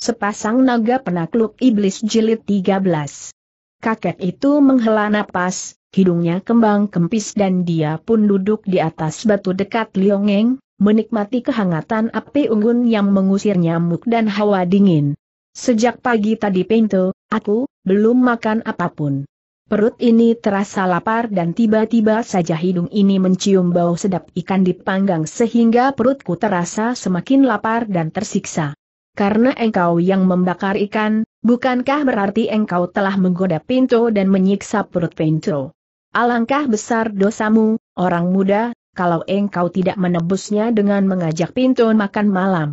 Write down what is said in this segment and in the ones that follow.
Sepasang naga penakluk iblis jilid 13. Kakek itu menghela napas, hidungnya kembang kempis dan dia pun duduk di atas batu dekat Liongeng, menikmati kehangatan api unggun yang mengusir nyamuk dan hawa dingin. Sejak pagi tadi pintu, aku, belum makan apapun. Perut ini terasa lapar dan tiba-tiba saja hidung ini mencium bau sedap ikan dipanggang sehingga perutku terasa semakin lapar dan tersiksa karena engkau yang membakar ikan, bukankah berarti engkau telah menggoda Pinto dan menyiksa perut Pinto? Alangkah besar dosamu, orang muda, kalau engkau tidak menebusnya dengan mengajak Pinto makan malam.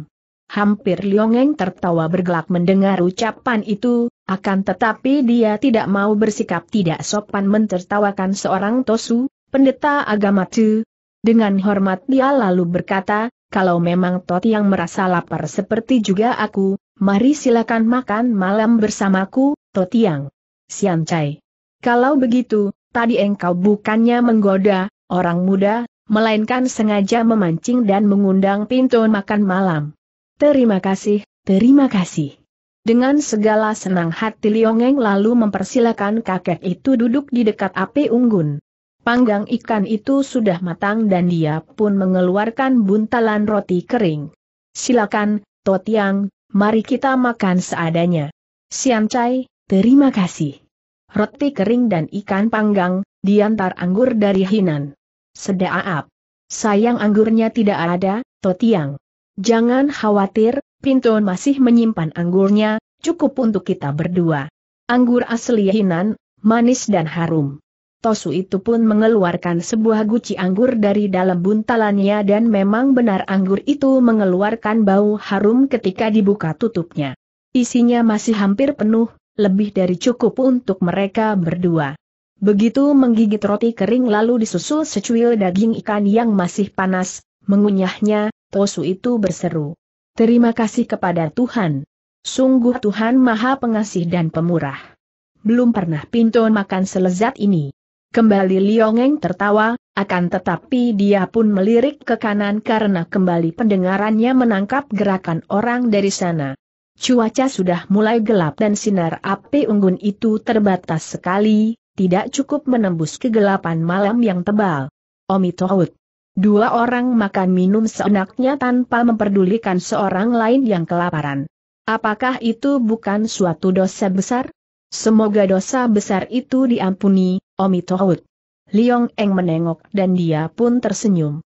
Hampir Liongeng tertawa bergelak mendengar ucapan itu, akan tetapi dia tidak mau bersikap tidak sopan mentertawakan seorang Tosu, pendeta agama Tu. Dengan hormat dia lalu berkata, kalau memang Tot yang merasa lapar seperti juga aku, mari silakan makan malam bersamaku, Tot yang. Sian Chai. Kalau begitu, tadi engkau bukannya menggoda, orang muda, melainkan sengaja memancing dan mengundang pintu makan malam. Terima kasih, terima kasih. Dengan segala senang hati Liongeng lalu mempersilakan kakek itu duduk di dekat api unggun. Panggang ikan itu sudah matang dan dia pun mengeluarkan buntalan roti kering. Silakan, Totiang, mari kita makan seadanya. Siancai, terima kasih. Roti kering dan ikan panggang, diantar anggur dari Hinan. Sedaap. Sayang anggurnya tidak ada, Totiang. Jangan khawatir, Pinton masih menyimpan anggurnya, cukup untuk kita berdua. Anggur asli Hinan, manis dan harum. Tosu itu pun mengeluarkan sebuah guci anggur dari dalam buntalannya dan memang benar anggur itu mengeluarkan bau harum ketika dibuka tutupnya. Isinya masih hampir penuh, lebih dari cukup untuk mereka berdua. Begitu menggigit roti kering lalu disusul secuil daging ikan yang masih panas, mengunyahnya, Tosu itu berseru. Terima kasih kepada Tuhan. Sungguh Tuhan Maha Pengasih dan Pemurah. Belum pernah pintu makan selezat ini. Kembali Liongeng tertawa, akan tetapi dia pun melirik ke kanan karena kembali pendengarannya menangkap gerakan orang dari sana. Cuaca sudah mulai gelap dan sinar api unggun itu terbatas sekali, tidak cukup menembus kegelapan malam yang tebal. Omi Tohut. Dua orang makan minum seenaknya tanpa memperdulikan seorang lain yang kelaparan. Apakah itu bukan suatu dosa besar? Semoga dosa besar itu diampuni, Omi Tohut. Liong Eng menengok dan dia pun tersenyum.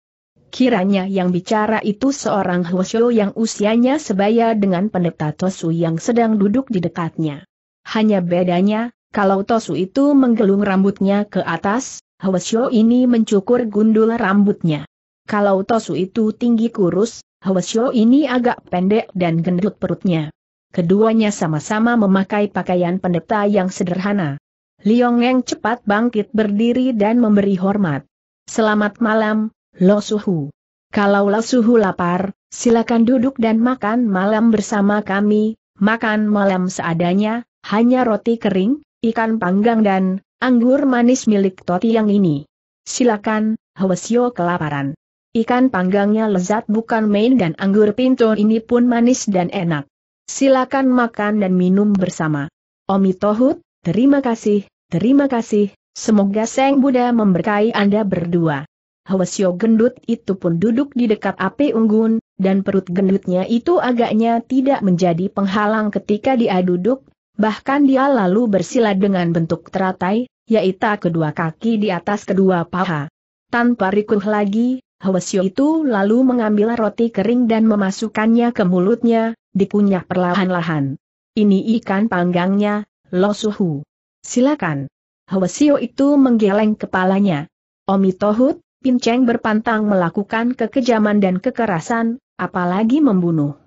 Kiranya yang bicara itu seorang Hwasyo yang usianya sebaya dengan pendeta Tosu yang sedang duduk di dekatnya. Hanya bedanya, kalau Tosu itu menggelung rambutnya ke atas, Hwasyo ini mencukur gundul rambutnya. Kalau Tosu itu tinggi kurus, Hwasyo ini agak pendek dan gendut perutnya. Keduanya sama-sama memakai pakaian pendeta yang sederhana. Liong Eng cepat bangkit berdiri dan memberi hormat. Selamat malam, Lo Suhu. Kalau Lo Suhu lapar, silakan duduk dan makan malam bersama kami, makan malam seadanya, hanya roti kering, ikan panggang dan anggur manis milik Toti yang ini. Silakan, Hwesio kelaparan. Ikan panggangnya lezat bukan main dan anggur pintu ini pun manis dan enak. Silakan makan dan minum bersama. Omitohut? Terima kasih, terima kasih, semoga Seng Buddha memberkahi Anda berdua. Hwasyo gendut itu pun duduk di dekat api unggun, dan perut gendutnya itu agaknya tidak menjadi penghalang ketika dia duduk, bahkan dia lalu bersila dengan bentuk teratai, yaitu kedua kaki di atas kedua paha. Tanpa rikuh lagi, Hwasyo itu lalu mengambil roti kering dan memasukkannya ke mulutnya, dikunyah perlahan-lahan. Ini ikan panggangnya, Lo Suhu. Silakan. Hwasio itu menggeleng kepalanya. Omi Tohut, Pinceng berpantang melakukan kekejaman dan kekerasan, apalagi membunuh.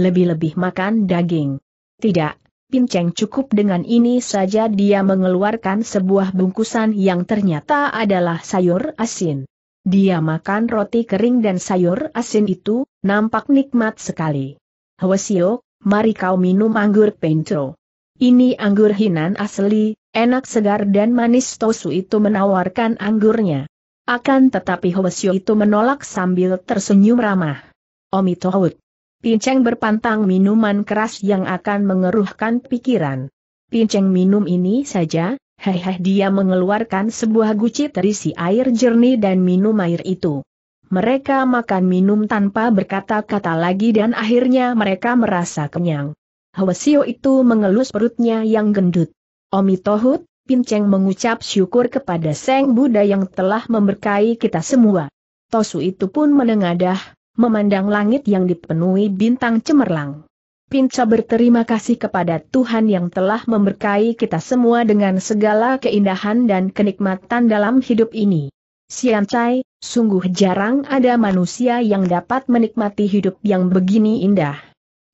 Lebih-lebih makan daging. Tidak, Pinceng cukup dengan ini saja dia mengeluarkan sebuah bungkusan yang ternyata adalah sayur asin. Dia makan roti kering dan sayur asin itu, nampak nikmat sekali. Hwasio, mari kau minum anggur pentro. Ini anggur Hinan asli, enak segar dan manis Tosu itu menawarkan anggurnya. Akan tetapi Hwasyo itu menolak sambil tersenyum ramah. Omi Tohut. Pinceng berpantang minuman keras yang akan mengeruhkan pikiran. Pinceng minum ini saja, Hehe dia mengeluarkan sebuah guci terisi air jernih dan minum air itu. Mereka makan minum tanpa berkata-kata lagi dan akhirnya mereka merasa kenyang. Hwasio itu mengelus perutnya yang gendut. Omi Tohut, Pinceng mengucap syukur kepada Seng Buddha yang telah memberkahi kita semua. Tosu itu pun menengadah, memandang langit yang dipenuhi bintang cemerlang. Pinca berterima kasih kepada Tuhan yang telah memberkahi kita semua dengan segala keindahan dan kenikmatan dalam hidup ini. Sian sungguh jarang ada manusia yang dapat menikmati hidup yang begini indah.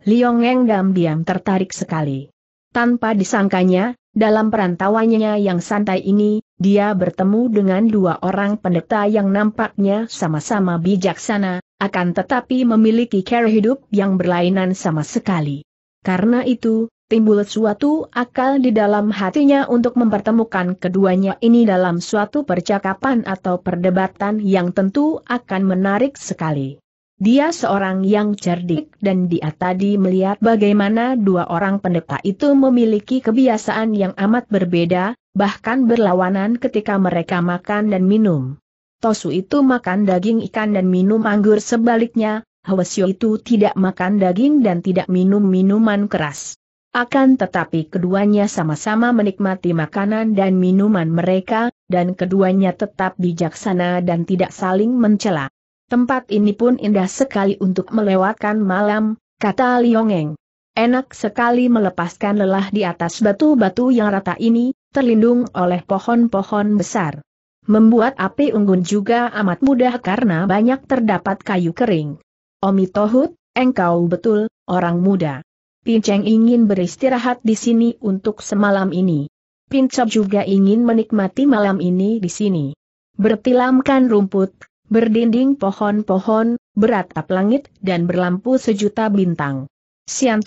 Liong Eng diam-diam tertarik sekali. Tanpa disangkanya, dalam perantauannya yang santai ini, dia bertemu dengan dua orang pendeta yang nampaknya sama-sama bijaksana, akan tetapi memiliki cara hidup yang berlainan sama sekali. Karena itu, timbul suatu akal di dalam hatinya untuk mempertemukan keduanya ini dalam suatu percakapan atau perdebatan yang tentu akan menarik sekali. Dia seorang yang cerdik dan dia tadi melihat bagaimana dua orang pendeta itu memiliki kebiasaan yang amat berbeda, bahkan berlawanan ketika mereka makan dan minum. Tosu itu makan daging ikan dan minum anggur sebaliknya, Hwasyo itu tidak makan daging dan tidak minum minuman keras. Akan tetapi keduanya sama-sama menikmati makanan dan minuman mereka, dan keduanya tetap bijaksana dan tidak saling mencela. Tempat ini pun indah sekali untuk melewatkan malam, kata Liongeng. Enak sekali melepaskan lelah di atas batu-batu yang rata ini, terlindung oleh pohon-pohon besar. Membuat api unggun juga amat mudah karena banyak terdapat kayu kering. Omi Tohut, engkau betul, orang muda. Pinceng ingin beristirahat di sini untuk semalam ini. Pincop juga ingin menikmati malam ini di sini. Bertilamkan rumput, berdinding pohon-pohon, beratap langit dan berlampu sejuta bintang. Sian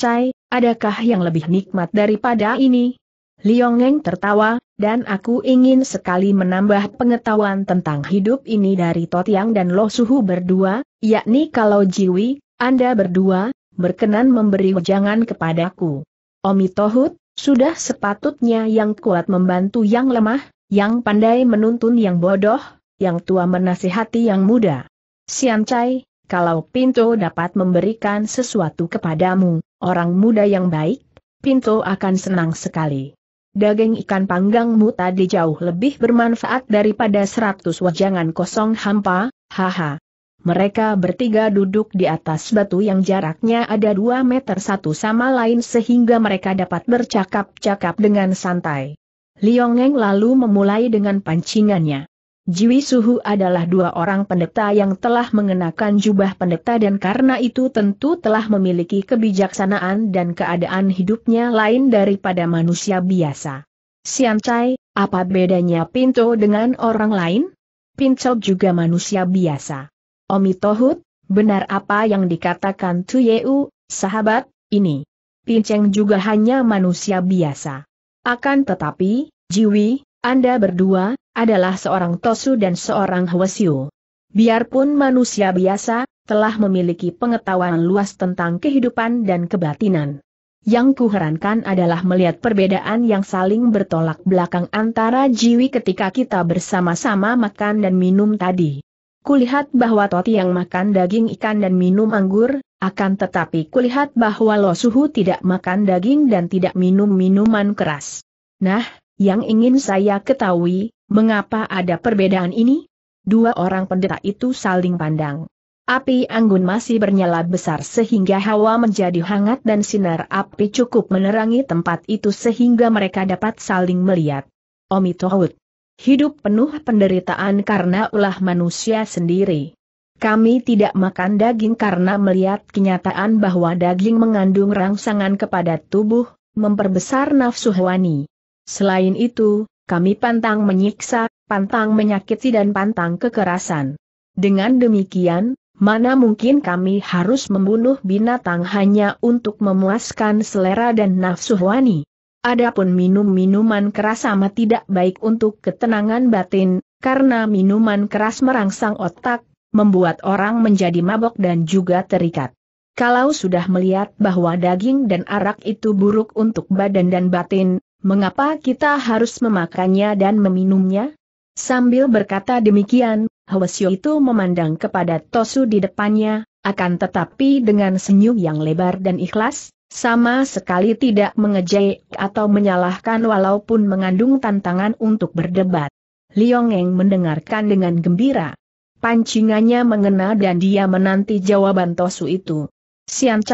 adakah yang lebih nikmat daripada ini? Liongeng tertawa, dan aku ingin sekali menambah pengetahuan tentang hidup ini dari Totiang dan Lo Suhu berdua, yakni kalau Jiwi, Anda berdua, berkenan memberi wejangan kepadaku. Omi Tohut, sudah sepatutnya yang kuat membantu yang lemah, yang pandai menuntun yang bodoh, yang tua menasihati yang muda. Sian Chai, kalau Pinto dapat memberikan sesuatu kepadamu, orang muda yang baik, Pinto akan senang sekali. Daging ikan panggangmu tadi jauh lebih bermanfaat daripada seratus wajangan kosong hampa, haha. Mereka bertiga duduk di atas batu yang jaraknya ada dua meter satu sama lain sehingga mereka dapat bercakap-cakap dengan santai. Liongeng lalu memulai dengan pancingannya. Jiwi Suhu adalah dua orang pendeta yang telah mengenakan jubah pendeta dan karena itu tentu telah memiliki kebijaksanaan dan keadaan hidupnya lain daripada manusia biasa. Sian Chai, apa bedanya Pinto dengan orang lain? Pinto juga manusia biasa. Omi Tohut, benar apa yang dikatakan Yeu, sahabat, ini. Pinceng juga hanya manusia biasa. Akan tetapi, Jiwi, Anda berdua, adalah seorang Tosu dan seorang Hwasyu. Biarpun manusia biasa, telah memiliki pengetahuan luas tentang kehidupan dan kebatinan. Yang kuherankan adalah melihat perbedaan yang saling bertolak belakang antara jiwi ketika kita bersama-sama makan dan minum tadi. Kulihat bahwa Toti yang makan daging ikan dan minum anggur, akan tetapi kulihat bahwa Losuhu tidak makan daging dan tidak minum minuman keras. Nah, yang ingin saya ketahui, Mengapa ada perbedaan ini? Dua orang pendeta itu saling pandang. Api anggun masih bernyala besar sehingga hawa menjadi hangat dan sinar api cukup menerangi tempat itu sehingga mereka dapat saling melihat. Omi Tohut. Hidup penuh penderitaan karena ulah manusia sendiri. Kami tidak makan daging karena melihat kenyataan bahwa daging mengandung rangsangan kepada tubuh, memperbesar nafsu hewani. Selain itu, kami pantang menyiksa, pantang menyakiti dan pantang kekerasan. Dengan demikian, mana mungkin kami harus membunuh binatang hanya untuk memuaskan selera dan nafsu wani. Adapun minum-minuman keras sama tidak baik untuk ketenangan batin, karena minuman keras merangsang otak, membuat orang menjadi mabok dan juga terikat. Kalau sudah melihat bahwa daging dan arak itu buruk untuk badan dan batin, Mengapa kita harus memakannya dan meminumnya? Sambil berkata demikian, Hwasyo itu memandang kepada Tosu di depannya, akan tetapi dengan senyum yang lebar dan ikhlas, sama sekali tidak mengejek atau menyalahkan walaupun mengandung tantangan untuk berdebat. Liongeng mendengarkan dengan gembira. Pancingannya mengena dan dia menanti jawaban Tosu itu. Sian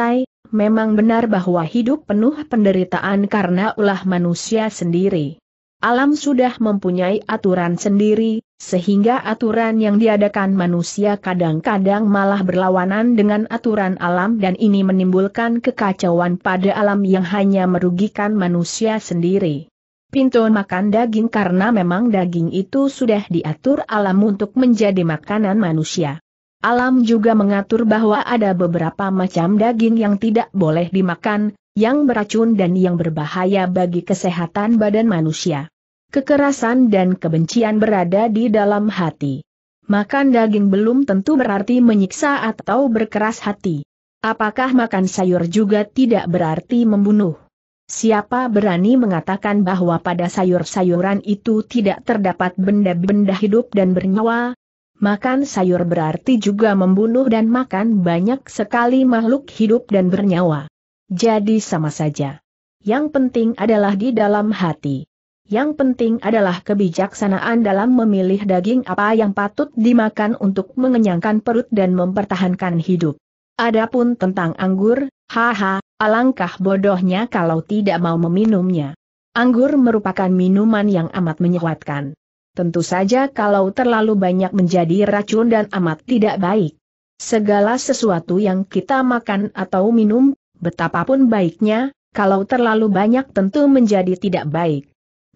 memang benar bahwa hidup penuh penderitaan karena ulah manusia sendiri. Alam sudah mempunyai aturan sendiri, sehingga aturan yang diadakan manusia kadang-kadang malah berlawanan dengan aturan alam dan ini menimbulkan kekacauan pada alam yang hanya merugikan manusia sendiri. Pintu makan daging karena memang daging itu sudah diatur alam untuk menjadi makanan manusia. Alam juga mengatur bahwa ada beberapa macam daging yang tidak boleh dimakan, yang beracun dan yang berbahaya bagi kesehatan badan manusia. Kekerasan dan kebencian berada di dalam hati. Makan daging belum tentu berarti menyiksa atau berkeras hati. Apakah makan sayur juga tidak berarti membunuh? Siapa berani mengatakan bahwa pada sayur-sayuran itu tidak terdapat benda-benda hidup dan bernyawa, Makan sayur berarti juga membunuh dan makan banyak sekali makhluk hidup dan bernyawa. Jadi sama saja. Yang penting adalah di dalam hati. Yang penting adalah kebijaksanaan dalam memilih daging apa yang patut dimakan untuk mengenyangkan perut dan mempertahankan hidup. Adapun tentang anggur, haha, alangkah bodohnya kalau tidak mau meminumnya. Anggur merupakan minuman yang amat menyehatkan. Tentu saja kalau terlalu banyak menjadi racun dan amat tidak baik. Segala sesuatu yang kita makan atau minum, betapapun baiknya, kalau terlalu banyak tentu menjadi tidak baik.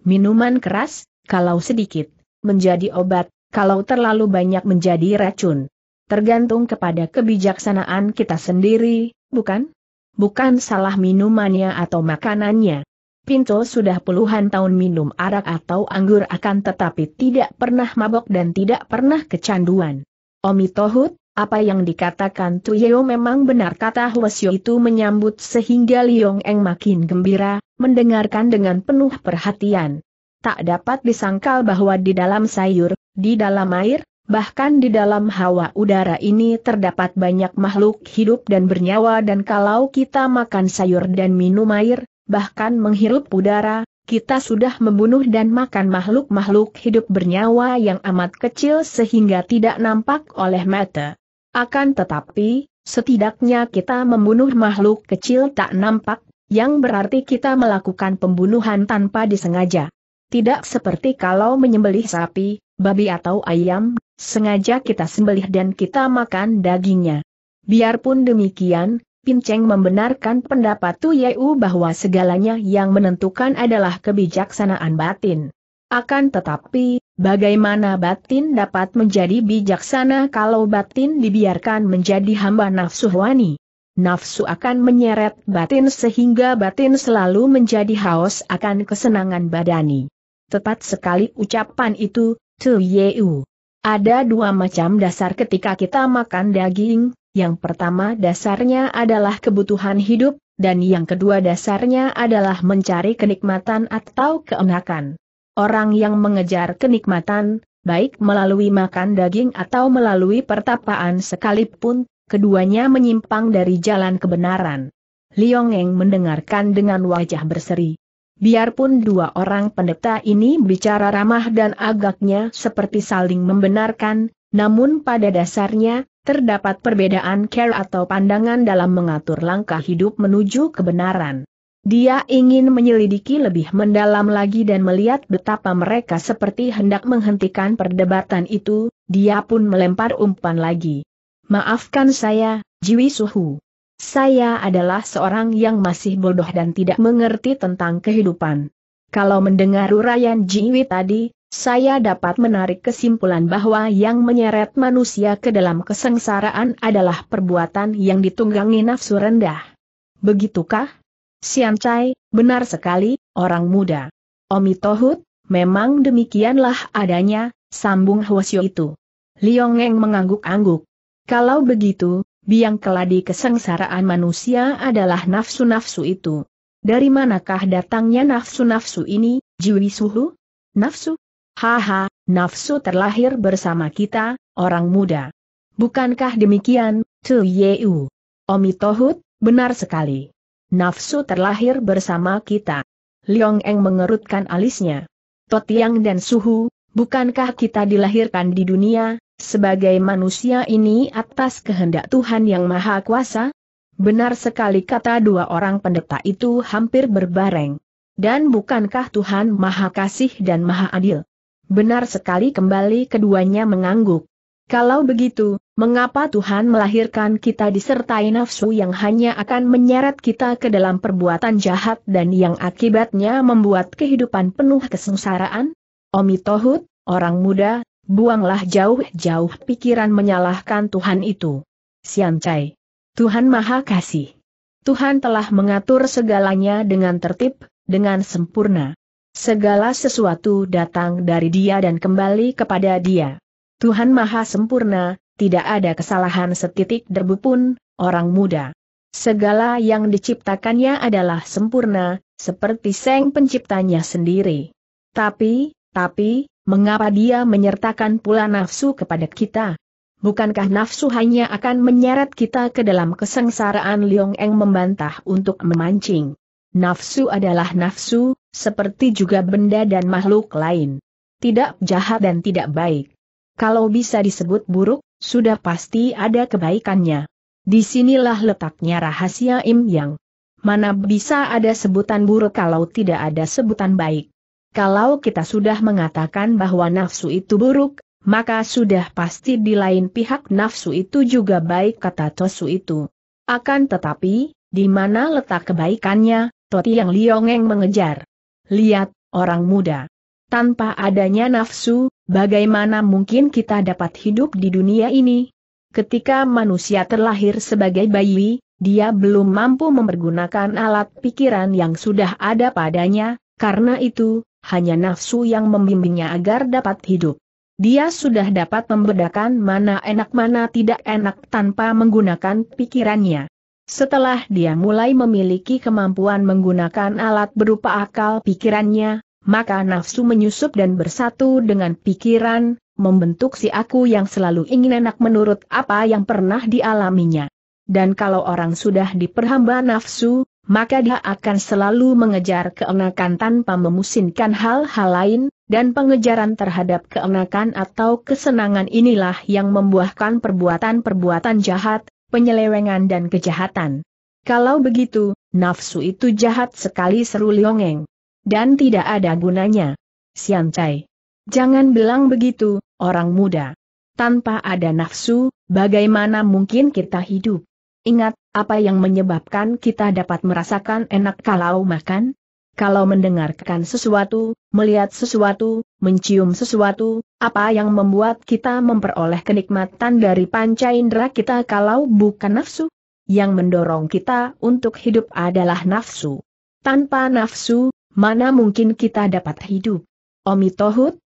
Minuman keras, kalau sedikit, menjadi obat, kalau terlalu banyak menjadi racun. Tergantung kepada kebijaksanaan kita sendiri, bukan? Bukan salah minumannya atau makanannya. Pinto sudah puluhan tahun minum arak atau anggur akan tetapi tidak pernah mabok dan tidak pernah kecanduan. Omi Tohut, apa yang dikatakan Tuyo memang benar kata Hwasyo itu menyambut sehingga Liong Eng makin gembira, mendengarkan dengan penuh perhatian. Tak dapat disangkal bahwa di dalam sayur, di dalam air, bahkan di dalam hawa udara ini terdapat banyak makhluk hidup dan bernyawa dan kalau kita makan sayur dan minum air, bahkan menghirup udara, kita sudah membunuh dan makan makhluk-makhluk hidup bernyawa yang amat kecil sehingga tidak nampak oleh mata. Akan tetapi, setidaknya kita membunuh makhluk kecil tak nampak, yang berarti kita melakukan pembunuhan tanpa disengaja. Tidak seperti kalau menyembelih sapi, babi atau ayam, sengaja kita sembelih dan kita makan dagingnya. Biarpun demikian, Pin Cheng membenarkan pendapat Tu Yeu bahwa segalanya yang menentukan adalah kebijaksanaan batin. Akan tetapi, bagaimana batin dapat menjadi bijaksana kalau batin dibiarkan menjadi hamba nafsu wani? Nafsu akan menyeret batin sehingga batin selalu menjadi haus akan kesenangan badani. Tepat sekali ucapan itu, Tu Yeu. Ada dua macam dasar ketika kita makan daging, yang pertama dasarnya adalah kebutuhan hidup, dan yang kedua dasarnya adalah mencari kenikmatan atau keenakan. Orang yang mengejar kenikmatan, baik melalui makan daging atau melalui pertapaan sekalipun, keduanya menyimpang dari jalan kebenaran. Liong Eng mendengarkan dengan wajah berseri. Biarpun dua orang pendeta ini bicara ramah dan agaknya seperti saling membenarkan, namun pada dasarnya, terdapat perbedaan care atau pandangan dalam mengatur langkah hidup menuju kebenaran. Dia ingin menyelidiki lebih mendalam lagi dan melihat betapa mereka seperti hendak menghentikan perdebatan itu, dia pun melempar umpan lagi. Maafkan saya, Jiwi Suhu. Saya adalah seorang yang masih bodoh dan tidak mengerti tentang kehidupan. Kalau mendengar uraian Jiwi tadi, saya dapat menarik kesimpulan bahwa yang menyeret manusia ke dalam kesengsaraan adalah perbuatan yang ditunggangi nafsu rendah. Begitukah? Sian benar sekali, orang muda. Omi Tohut, memang demikianlah adanya, sambung Hwasyo itu. Liongeng mengangguk-angguk. Kalau begitu, biang keladi kesengsaraan manusia adalah nafsu-nafsu itu. Dari manakah datangnya nafsu-nafsu ini, Jiwi Suhu? Nafsu? Haha, nafsu terlahir bersama kita, orang muda. Bukankah demikian, Tu Yeu? Omi Tohut, benar sekali. Nafsu terlahir bersama kita. Liong Eng mengerutkan alisnya. Totiang dan Suhu, bukankah kita dilahirkan di dunia, sebagai manusia ini atas kehendak Tuhan Yang Maha Kuasa? Benar sekali kata dua orang pendeta itu hampir berbareng. Dan bukankah Tuhan Maha Kasih dan Maha Adil? Benar sekali kembali keduanya mengangguk. Kalau begitu, mengapa Tuhan melahirkan kita disertai nafsu yang hanya akan menyeret kita ke dalam perbuatan jahat dan yang akibatnya membuat kehidupan penuh kesengsaraan? Omi Tohut, orang muda, buanglah jauh-jauh pikiran menyalahkan Tuhan itu. Siancai. Tuhan Maha Kasih. Tuhan telah mengatur segalanya dengan tertib, dengan sempurna. Segala sesuatu datang dari dia dan kembali kepada dia. Tuhan Maha Sempurna, tidak ada kesalahan setitik debu pun, orang muda. Segala yang diciptakannya adalah sempurna, seperti seng Penciptanya sendiri. Tapi, tapi, mengapa dia menyertakan pula nafsu kepada kita? Bukankah nafsu hanya akan menyeret kita ke dalam kesengsaraan Liong Eng membantah untuk memancing? Nafsu adalah nafsu, seperti juga benda dan makhluk lain. Tidak jahat dan tidak baik. Kalau bisa disebut buruk, sudah pasti ada kebaikannya. Disinilah letaknya rahasia Im Yang. Mana bisa ada sebutan buruk kalau tidak ada sebutan baik. Kalau kita sudah mengatakan bahwa nafsu itu buruk, maka sudah pasti di lain pihak nafsu itu juga baik kata Tosu itu. Akan tetapi, di mana letak kebaikannya, Toti yang Liongeng mengejar. Lihat, orang muda. Tanpa adanya nafsu, bagaimana mungkin kita dapat hidup di dunia ini? Ketika manusia terlahir sebagai bayi, dia belum mampu mempergunakan alat pikiran yang sudah ada padanya, karena itu, hanya nafsu yang membimbingnya agar dapat hidup. Dia sudah dapat membedakan mana enak mana tidak enak tanpa menggunakan pikirannya. Setelah dia mulai memiliki kemampuan menggunakan alat berupa akal pikirannya, maka nafsu menyusup dan bersatu dengan pikiran, membentuk si aku yang selalu ingin enak menurut apa yang pernah dialaminya. Dan kalau orang sudah diperhamba nafsu, maka dia akan selalu mengejar keenakan tanpa memusinkan hal-hal lain, dan pengejaran terhadap keenakan atau kesenangan inilah yang membuahkan perbuatan-perbuatan jahat, penyelewengan dan kejahatan. Kalau begitu, nafsu itu jahat sekali seru Liongeng. Dan tidak ada gunanya. Sian Cai. Jangan bilang begitu, orang muda. Tanpa ada nafsu, bagaimana mungkin kita hidup? Ingat, apa yang menyebabkan kita dapat merasakan enak kalau makan? Kalau mendengarkan sesuatu, melihat sesuatu, mencium sesuatu, apa yang membuat kita memperoleh kenikmatan dari panca indera kita kalau bukan nafsu? Yang mendorong kita untuk hidup adalah nafsu. Tanpa nafsu, mana mungkin kita dapat hidup? Omi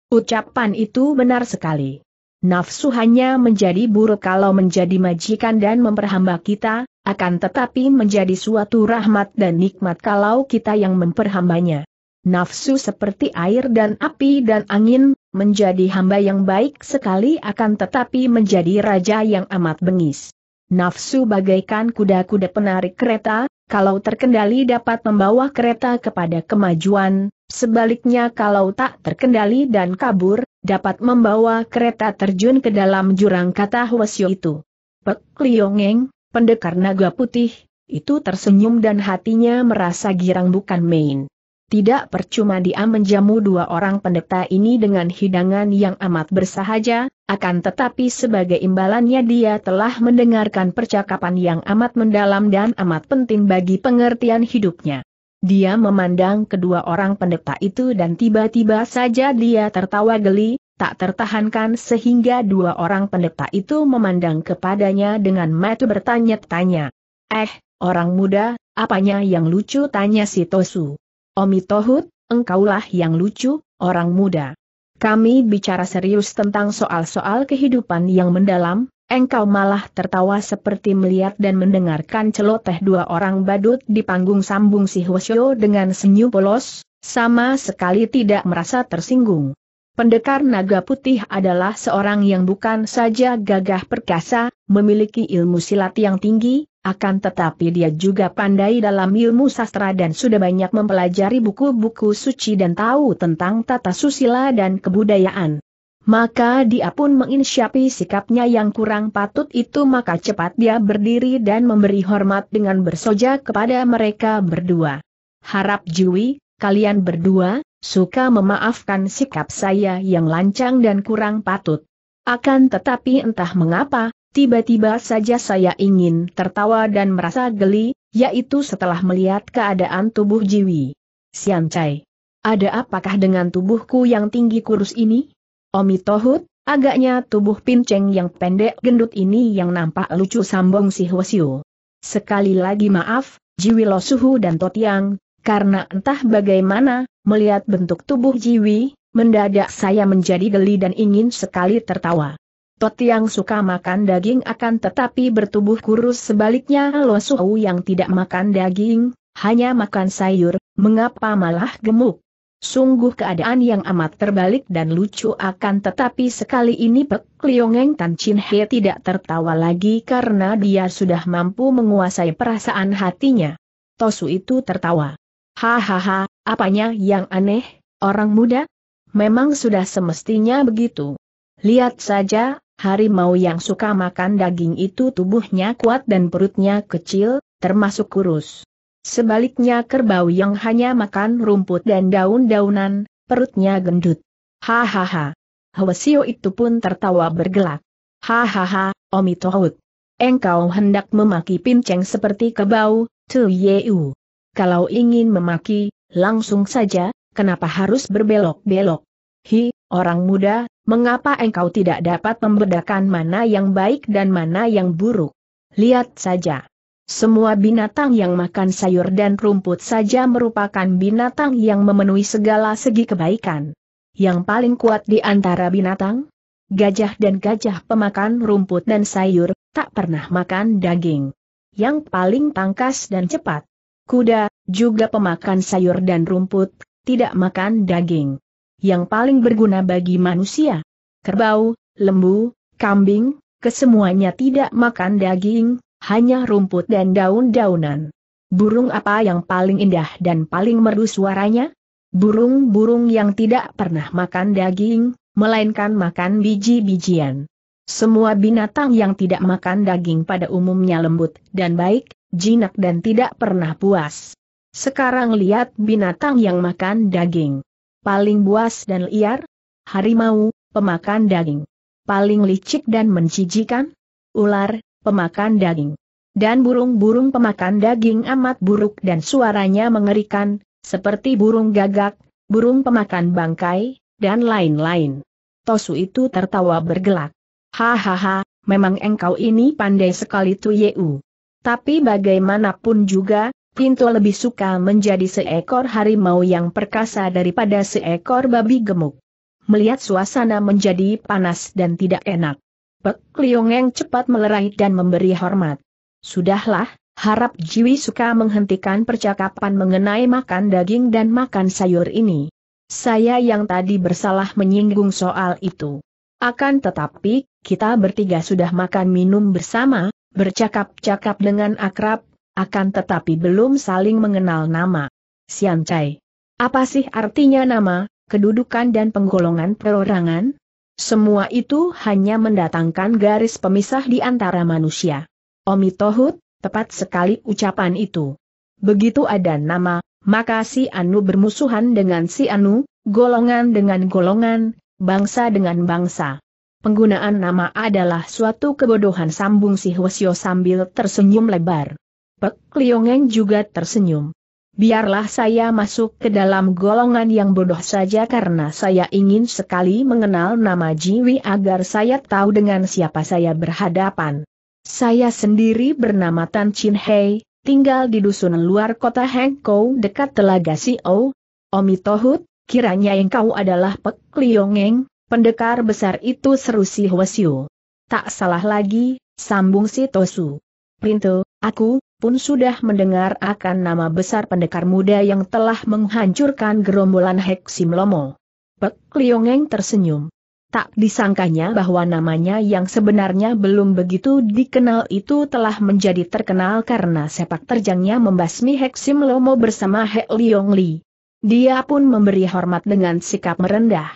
ucapan itu benar sekali. Nafsu hanya menjadi buruk kalau menjadi majikan dan memperhamba kita, akan tetapi menjadi suatu rahmat dan nikmat kalau kita yang memperhambanya nafsu seperti air dan api dan angin, menjadi hamba yang baik sekali akan tetapi menjadi raja yang amat bengis. Nafsu bagaikan kuda-kuda penarik kereta, kalau terkendali dapat membawa kereta kepada kemajuan, sebaliknya kalau tak terkendali dan kabur, dapat membawa kereta terjun ke dalam jurang kata Hwasyo itu. Pek Liongeng, pendekar naga putih, itu tersenyum dan hatinya merasa girang bukan main. Tidak percuma dia menjamu dua orang pendeta ini dengan hidangan yang amat bersahaja, akan tetapi sebagai imbalannya dia telah mendengarkan percakapan yang amat mendalam dan amat penting bagi pengertian hidupnya. Dia memandang kedua orang pendeta itu dan tiba-tiba saja dia tertawa geli, tak tertahankan sehingga dua orang pendeta itu memandang kepadanya dengan mata bertanya-tanya. Eh, orang muda, apanya yang lucu tanya si Tosu. Omi Tohut, engkaulah yang lucu, orang muda. Kami bicara serius tentang soal-soal kehidupan yang mendalam, engkau malah tertawa seperti melihat dan mendengarkan celoteh dua orang badut di panggung sambung si Hwasyo dengan senyum polos, sama sekali tidak merasa tersinggung. Pendekar Naga Putih adalah seorang yang bukan saja gagah perkasa, memiliki ilmu silat yang tinggi, akan tetapi dia juga pandai dalam ilmu sastra dan sudah banyak mempelajari buku-buku suci dan tahu tentang tata susila dan kebudayaan. Maka dia pun menginsyapi sikapnya yang kurang patut itu maka cepat dia berdiri dan memberi hormat dengan bersoja kepada mereka berdua. Harap Jui, kalian berdua, suka memaafkan sikap saya yang lancang dan kurang patut. Akan tetapi entah mengapa, tiba-tiba saja saya ingin tertawa dan merasa geli, yaitu setelah melihat keadaan tubuh Jiwi. Siancai. Ada apakah dengan tubuhku yang tinggi kurus ini? Omi Tohut, agaknya tubuh pinceng yang pendek gendut ini yang nampak lucu sambong si Hwasyu. Sekali lagi maaf, Jiwi Losuhu dan Totiang, karena entah bagaimana, Melihat bentuk tubuh Jiwi, mendadak saya menjadi geli dan ingin sekali tertawa. Tot yang suka makan daging akan tetapi bertubuh kurus sebaliknya Lo Suhu yang tidak makan daging, hanya makan sayur, mengapa malah gemuk? Sungguh keadaan yang amat terbalik dan lucu akan tetapi sekali ini Pek Liongeng Tan Chin He tidak tertawa lagi karena dia sudah mampu menguasai perasaan hatinya. Tosu itu tertawa. Hahaha, apanya yang aneh, orang muda? Memang sudah semestinya begitu. Lihat saja, harimau yang suka makan daging itu tubuhnya kuat dan perutnya kecil, termasuk kurus. Sebaliknya kerbau yang hanya makan rumput dan daun-daunan, perutnya gendut. Hahaha. Hwasio itu pun tertawa bergelak. Hahaha, Omitohut, Engkau hendak memaki pinceng seperti kebau, Tu Yeu kalau ingin memaki, langsung saja, kenapa harus berbelok-belok? Hi, orang muda, mengapa engkau tidak dapat membedakan mana yang baik dan mana yang buruk? Lihat saja. Semua binatang yang makan sayur dan rumput saja merupakan binatang yang memenuhi segala segi kebaikan. Yang paling kuat di antara binatang? Gajah dan gajah pemakan rumput dan sayur, tak pernah makan daging. Yang paling tangkas dan cepat? kuda, juga pemakan sayur dan rumput, tidak makan daging. Yang paling berguna bagi manusia. Kerbau, lembu, kambing, kesemuanya tidak makan daging, hanya rumput dan daun-daunan. Burung apa yang paling indah dan paling merdu suaranya? Burung-burung yang tidak pernah makan daging, melainkan makan biji-bijian. Semua binatang yang tidak makan daging pada umumnya lembut dan baik, jinak dan tidak pernah puas. Sekarang lihat binatang yang makan daging. Paling buas dan liar, harimau, pemakan daging. Paling licik dan menjijikan, ular, pemakan daging. Dan burung-burung pemakan daging amat buruk dan suaranya mengerikan, seperti burung gagak, burung pemakan bangkai, dan lain-lain. Tosu itu tertawa bergelak. Hahaha, memang engkau ini pandai sekali yeu. Tapi bagaimanapun juga, Pinto lebih suka menjadi seekor harimau yang perkasa daripada seekor babi gemuk. Melihat suasana menjadi panas dan tidak enak. Pek Liongeng cepat melerai dan memberi hormat. Sudahlah, harap Jiwi suka menghentikan percakapan mengenai makan daging dan makan sayur ini. Saya yang tadi bersalah menyinggung soal itu. Akan tetapi, kita bertiga sudah makan minum bersama, bercakap-cakap dengan akrab, akan tetapi belum saling mengenal nama. Sian Chai. Apa sih artinya nama, kedudukan dan penggolongan perorangan? Semua itu hanya mendatangkan garis pemisah di antara manusia. Omi Tohut, tepat sekali ucapan itu. Begitu ada nama, maka si Anu bermusuhan dengan si Anu, golongan dengan golongan, bangsa dengan bangsa. Penggunaan nama adalah suatu kebodohan sambung si Hwasyo sambil tersenyum lebar. Pek Liongeng juga tersenyum. Biarlah saya masuk ke dalam golongan yang bodoh saja karena saya ingin sekali mengenal nama Jiwi agar saya tahu dengan siapa saya berhadapan. Saya sendiri bernama Tan Chin Hei, tinggal di dusun luar kota Hengkou dekat Telaga Sio. Omi Tohut, kiranya engkau adalah Pek Liongeng, Pendekar besar itu seru si Hwasyu. Tak salah lagi, sambung si Tosu. Printo, aku, pun sudah mendengar akan nama besar pendekar muda yang telah menghancurkan gerombolan Heksim Lomo. Pek Liongeng tersenyum. Tak disangkanya bahwa namanya yang sebenarnya belum begitu dikenal itu telah menjadi terkenal karena sepak terjangnya membasmi Heksim Lomo bersama Hek Liong Li. Dia pun memberi hormat dengan sikap merendah.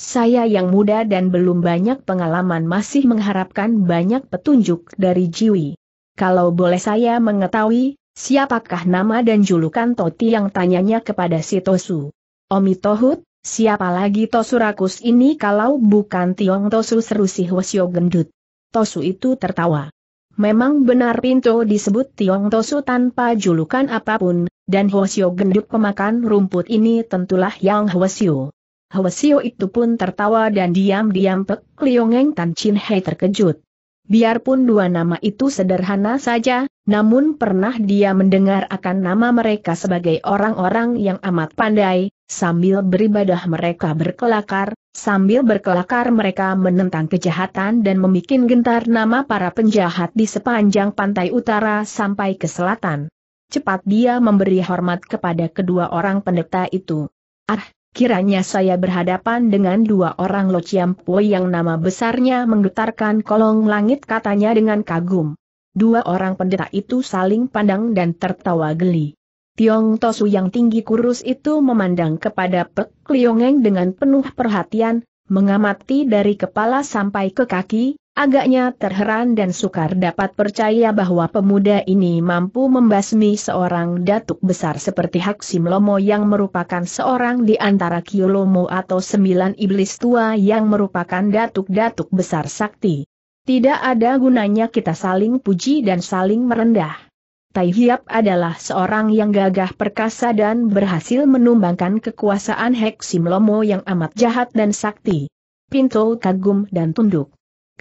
Saya yang muda dan belum banyak pengalaman masih mengharapkan banyak petunjuk dari Jiwi. Kalau boleh saya mengetahui, siapakah nama dan julukan Toti yang tanyanya kepada si Tosu? Omi Tohut, siapa lagi Tosu Rakus ini kalau bukan Tiong Tosu seru si Hwasyo gendut? Tosu itu tertawa. Memang benar Pinto disebut Tiong Tosu tanpa julukan apapun, dan Hwasyo gendut pemakan rumput ini tentulah Yang Hwasyo. Sio itu pun tertawa dan diam-diam Pek Liongeng Tan Chin Hei terkejut. Biarpun dua nama itu sederhana saja, namun pernah dia mendengar akan nama mereka sebagai orang-orang yang amat pandai, sambil beribadah mereka berkelakar, sambil berkelakar mereka menentang kejahatan dan membuat gentar nama para penjahat di sepanjang pantai utara sampai ke selatan. Cepat dia memberi hormat kepada kedua orang pendeta itu. Ah, Kiranya saya berhadapan dengan dua orang Lo Chiampui yang nama besarnya menggetarkan kolong langit katanya dengan kagum. Dua orang pendeta itu saling pandang dan tertawa geli. Tiong Tosu yang tinggi kurus itu memandang kepada Pek Liongeng dengan penuh perhatian, mengamati dari kepala sampai ke kaki, Agaknya terheran dan sukar dapat percaya bahwa pemuda ini mampu membasmi seorang datuk besar seperti Haksim Lomo yang merupakan seorang di antara Kiolomo atau sembilan iblis tua yang merupakan datuk-datuk besar sakti. Tidak ada gunanya kita saling puji dan saling merendah. Tai Hiap adalah seorang yang gagah perkasa dan berhasil menumbangkan kekuasaan Heksim Lomo yang amat jahat dan sakti. Pinto kagum dan tunduk.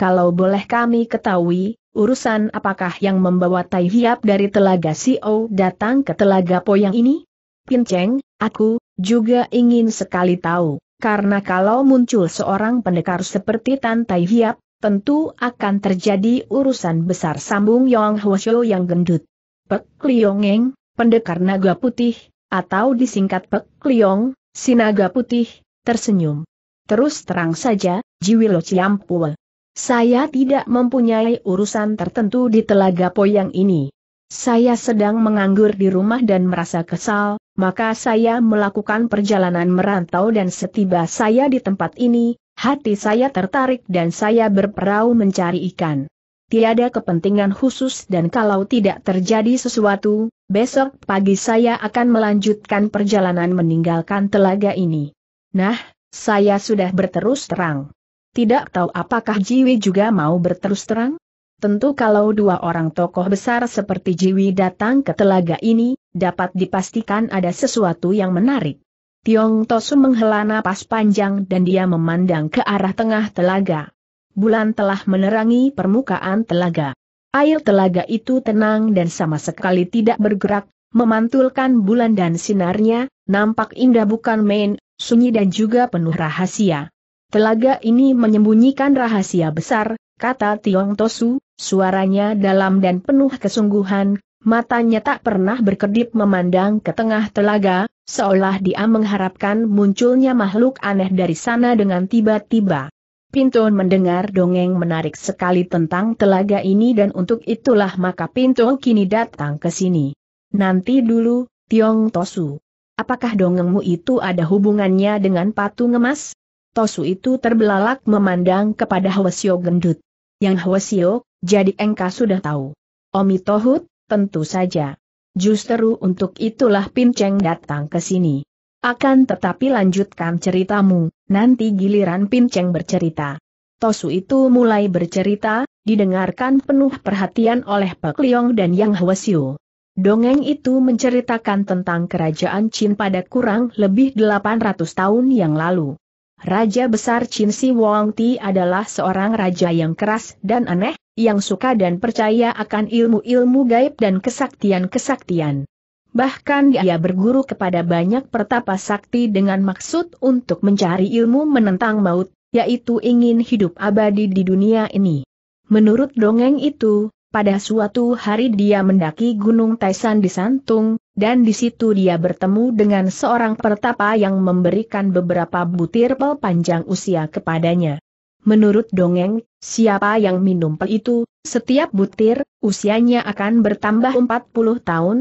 Kalau boleh kami ketahui, urusan apakah yang membawa Tai Hiap dari Telaga Sio datang ke Telaga Poyang ini? Pin Cheng, aku, juga ingin sekali tahu, karena kalau muncul seorang pendekar seperti Tan Tai Hiap, tentu akan terjadi urusan besar sambung Yong Hwasyo yang gendut. Pek Liongeng, pendekar naga putih, atau disingkat Pek Liong, si naga putih, tersenyum. Terus terang saja, Jiwilo Ciampul, saya tidak mempunyai urusan tertentu di Telaga Poyang ini. Saya sedang menganggur di rumah dan merasa kesal, maka saya melakukan perjalanan merantau dan setiba saya di tempat ini, hati saya tertarik dan saya berperahu mencari ikan. Tiada kepentingan khusus dan kalau tidak terjadi sesuatu, besok pagi saya akan melanjutkan perjalanan meninggalkan telaga ini. Nah, saya sudah berterus terang. Tidak tahu apakah Jiwi juga mau berterus terang? Tentu kalau dua orang tokoh besar seperti Jiwi datang ke telaga ini, dapat dipastikan ada sesuatu yang menarik. Tiong Tosu menghela napas panjang dan dia memandang ke arah tengah telaga. Bulan telah menerangi permukaan telaga. Air telaga itu tenang dan sama sekali tidak bergerak, memantulkan bulan dan sinarnya, nampak indah bukan main, sunyi dan juga penuh rahasia. Telaga ini menyembunyikan rahasia besar, kata Tiong Tosu, suaranya dalam dan penuh kesungguhan, matanya tak pernah berkedip memandang ke tengah telaga, seolah dia mengharapkan munculnya makhluk aneh dari sana dengan tiba-tiba. Pinton mendengar dongeng menarik sekali tentang telaga ini dan untuk itulah maka pintu kini datang ke sini. Nanti dulu, Tiong Tosu. Apakah dongengmu itu ada hubungannya dengan patung emas? Tosu itu terbelalak memandang kepada Hwasyo gendut. Yang Hwasyo, jadi engkau sudah tahu. Omi Tohut, tentu saja. Justru untuk itulah Pinceng datang ke sini. Akan tetapi lanjutkan ceritamu, nanti giliran Pinceng bercerita. Tosu itu mulai bercerita, didengarkan penuh perhatian oleh Pak Liong dan Yang Hwasyo. Dongeng itu menceritakan tentang kerajaan Chin pada kurang lebih 800 tahun yang lalu. Raja Besar Chin Si Wong Ti adalah seorang raja yang keras dan aneh, yang suka dan percaya akan ilmu-ilmu gaib dan kesaktian-kesaktian. Bahkan dia berguru kepada banyak pertapa sakti dengan maksud untuk mencari ilmu menentang maut, yaitu ingin hidup abadi di dunia ini. Menurut dongeng itu, pada suatu hari dia mendaki Gunung Taisan di Santung, dan di situ dia bertemu dengan seorang pertapa yang memberikan beberapa butir pel panjang usia kepadanya. Menurut dongeng, siapa yang minum pel itu, setiap butir, usianya akan bertambah 40 tahun.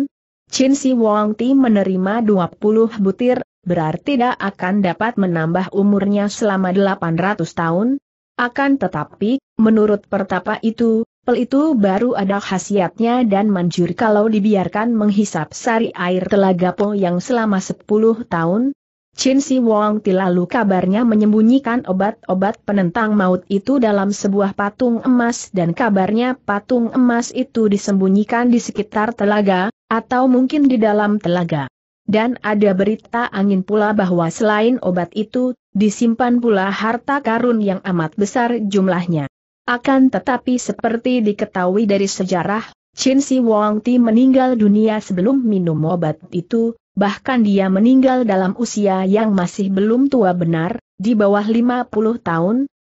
Chin Si Wong Ti menerima 20 butir, berarti dia akan dapat menambah umurnya selama 800 tahun, akan tetapi, menurut pertapa itu, Pel itu baru ada khasiatnya dan manjur kalau dibiarkan menghisap sari air telaga Po yang selama 10 tahun. Chin Si Wong tilalu kabarnya menyembunyikan obat-obat penentang maut itu dalam sebuah patung emas dan kabarnya patung emas itu disembunyikan di sekitar telaga, atau mungkin di dalam telaga. Dan ada berita angin pula bahwa selain obat itu, disimpan pula harta karun yang amat besar jumlahnya. Akan tetapi seperti diketahui dari sejarah, Chin Si Wong Ti meninggal dunia sebelum minum obat itu, bahkan dia meninggal dalam usia yang masih belum tua benar, di bawah 50 tahun.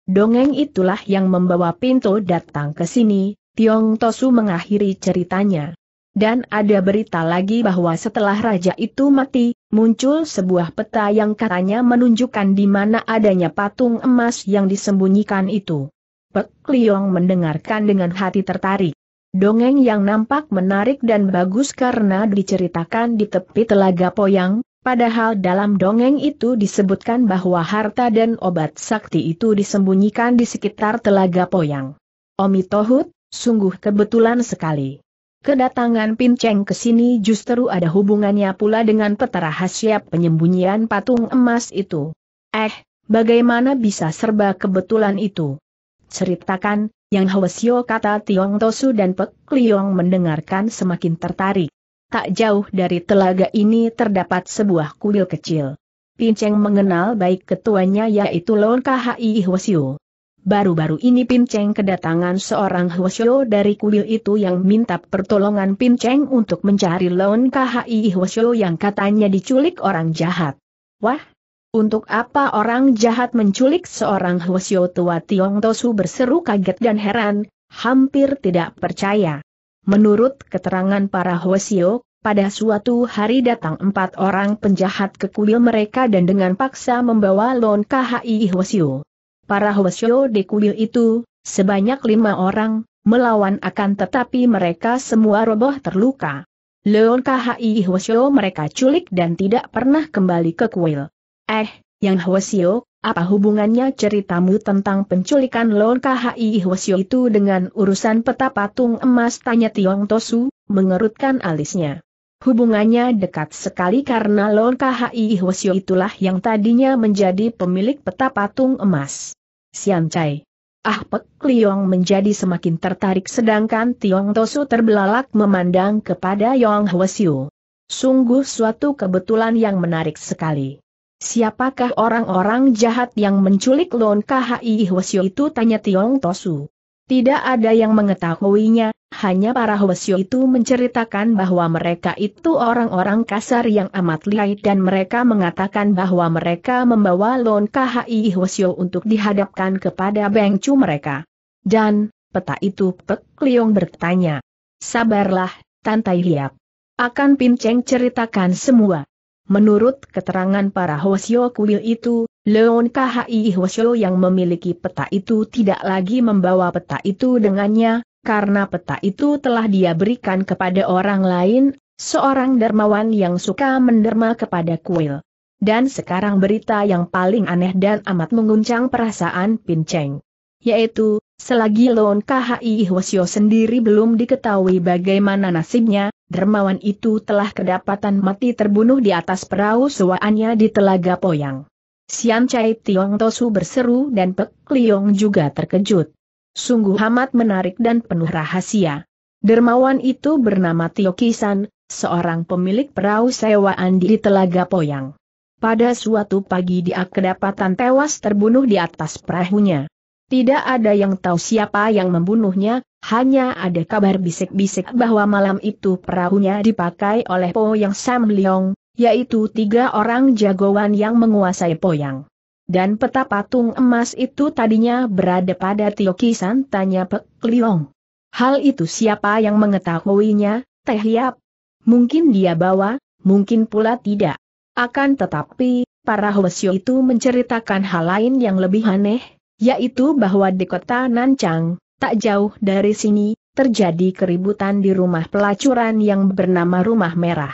Dongeng itulah yang membawa pintu datang ke sini, Tiong Tosu mengakhiri ceritanya. Dan ada berita lagi bahwa setelah raja itu mati, muncul sebuah peta yang katanya menunjukkan di mana adanya patung emas yang disembunyikan itu. Pek Liong mendengarkan dengan hati tertarik. Dongeng yang nampak menarik dan bagus karena diceritakan di tepi telaga Poyang, padahal dalam dongeng itu disebutkan bahwa harta dan obat sakti itu disembunyikan di sekitar telaga Poyang. Omi Tohut, sungguh kebetulan sekali. Kedatangan Pinceng ke sini justru ada hubungannya pula dengan peta rahasia penyembunyian patung emas itu. Eh, bagaimana bisa serba kebetulan itu? ceritakan, yang Hwasyo kata Tiong Tosu dan Pek Liong mendengarkan semakin tertarik. Tak jauh dari telaga ini terdapat sebuah kuil kecil. Pinceng mengenal baik ketuanya yaitu Lon KHI Hwasyo. Baru-baru ini Pinceng kedatangan seorang Hwasyo dari kuil itu yang minta pertolongan Pinceng untuk mencari Lon KHI Hwasyo yang katanya diculik orang jahat. Wah, untuk apa orang jahat menculik seorang Hwasyo tua Tiong Tosu berseru kaget dan heran, hampir tidak percaya. Menurut keterangan para Hwasyo, pada suatu hari datang empat orang penjahat ke kuil mereka dan dengan paksa membawa Lon KHI Hwasyo. Para Hwasyo di kuil itu, sebanyak lima orang, melawan akan tetapi mereka semua roboh terluka. Leon KHI Hwasyo mereka culik dan tidak pernah kembali ke kuil. Eh, yang Hwasio, apa hubungannya ceritamu tentang penculikan Lon KHI Hwasio itu dengan urusan peta patung emas tanya Tiong Tosu, mengerutkan alisnya. Hubungannya dekat sekali karena Lon KHI Hwasio itulah yang tadinya menjadi pemilik peta patung emas. Sian Chai. Ah Pek Liong menjadi semakin tertarik sedangkan Tiong Tosu terbelalak memandang kepada Yong Hwasio. Sungguh suatu kebetulan yang menarik sekali. Siapakah orang-orang jahat yang menculik Lon KHI Hwasyo itu tanya Tiong Tosu. Tidak ada yang mengetahuinya, hanya para Hwasyo itu menceritakan bahwa mereka itu orang-orang kasar yang amat liai dan mereka mengatakan bahwa mereka membawa Lon KHI Hwasyo untuk dihadapkan kepada Bengcu mereka. Dan, peta itu Pek Liong bertanya. Sabarlah, Tantai Hiap. Akan Pinceng ceritakan semua. Menurut keterangan para Hwasyo kuil itu, Leon KHI Hwasyo yang memiliki peta itu tidak lagi membawa peta itu dengannya, karena peta itu telah dia berikan kepada orang lain, seorang dermawan yang suka menderma kepada kuil. Dan sekarang berita yang paling aneh dan amat mengguncang perasaan Pin Cheng, Yaitu, selagi Leon KHI Hwasyo sendiri belum diketahui bagaimana nasibnya, dermawan itu telah kedapatan mati terbunuh di atas perahu sewaannya di Telaga Poyang. Sian Chai Tiong Tosu berseru dan Pek Liong juga terkejut. Sungguh amat menarik dan penuh rahasia. Dermawan itu bernama Tio Kisan, seorang pemilik perahu sewaan di Telaga Poyang. Pada suatu pagi dia kedapatan tewas terbunuh di atas perahunya. Tidak ada yang tahu siapa yang membunuhnya, hanya ada kabar bisik-bisik bahwa malam itu perahunya dipakai oleh Po yang Sam Leong, yaitu tiga orang jagoan yang menguasai Po yang. Dan peta patung emas itu tadinya berada pada Tiokisan tanya Pek Leong. Hal itu siapa yang mengetahuinya, Teh Yap? Mungkin dia bawa, mungkin pula tidak. Akan tetapi, para Hwasyo itu menceritakan hal lain yang lebih aneh, yaitu bahwa di kota Nancang, tak jauh dari sini, terjadi keributan di rumah pelacuran yang bernama Rumah Merah.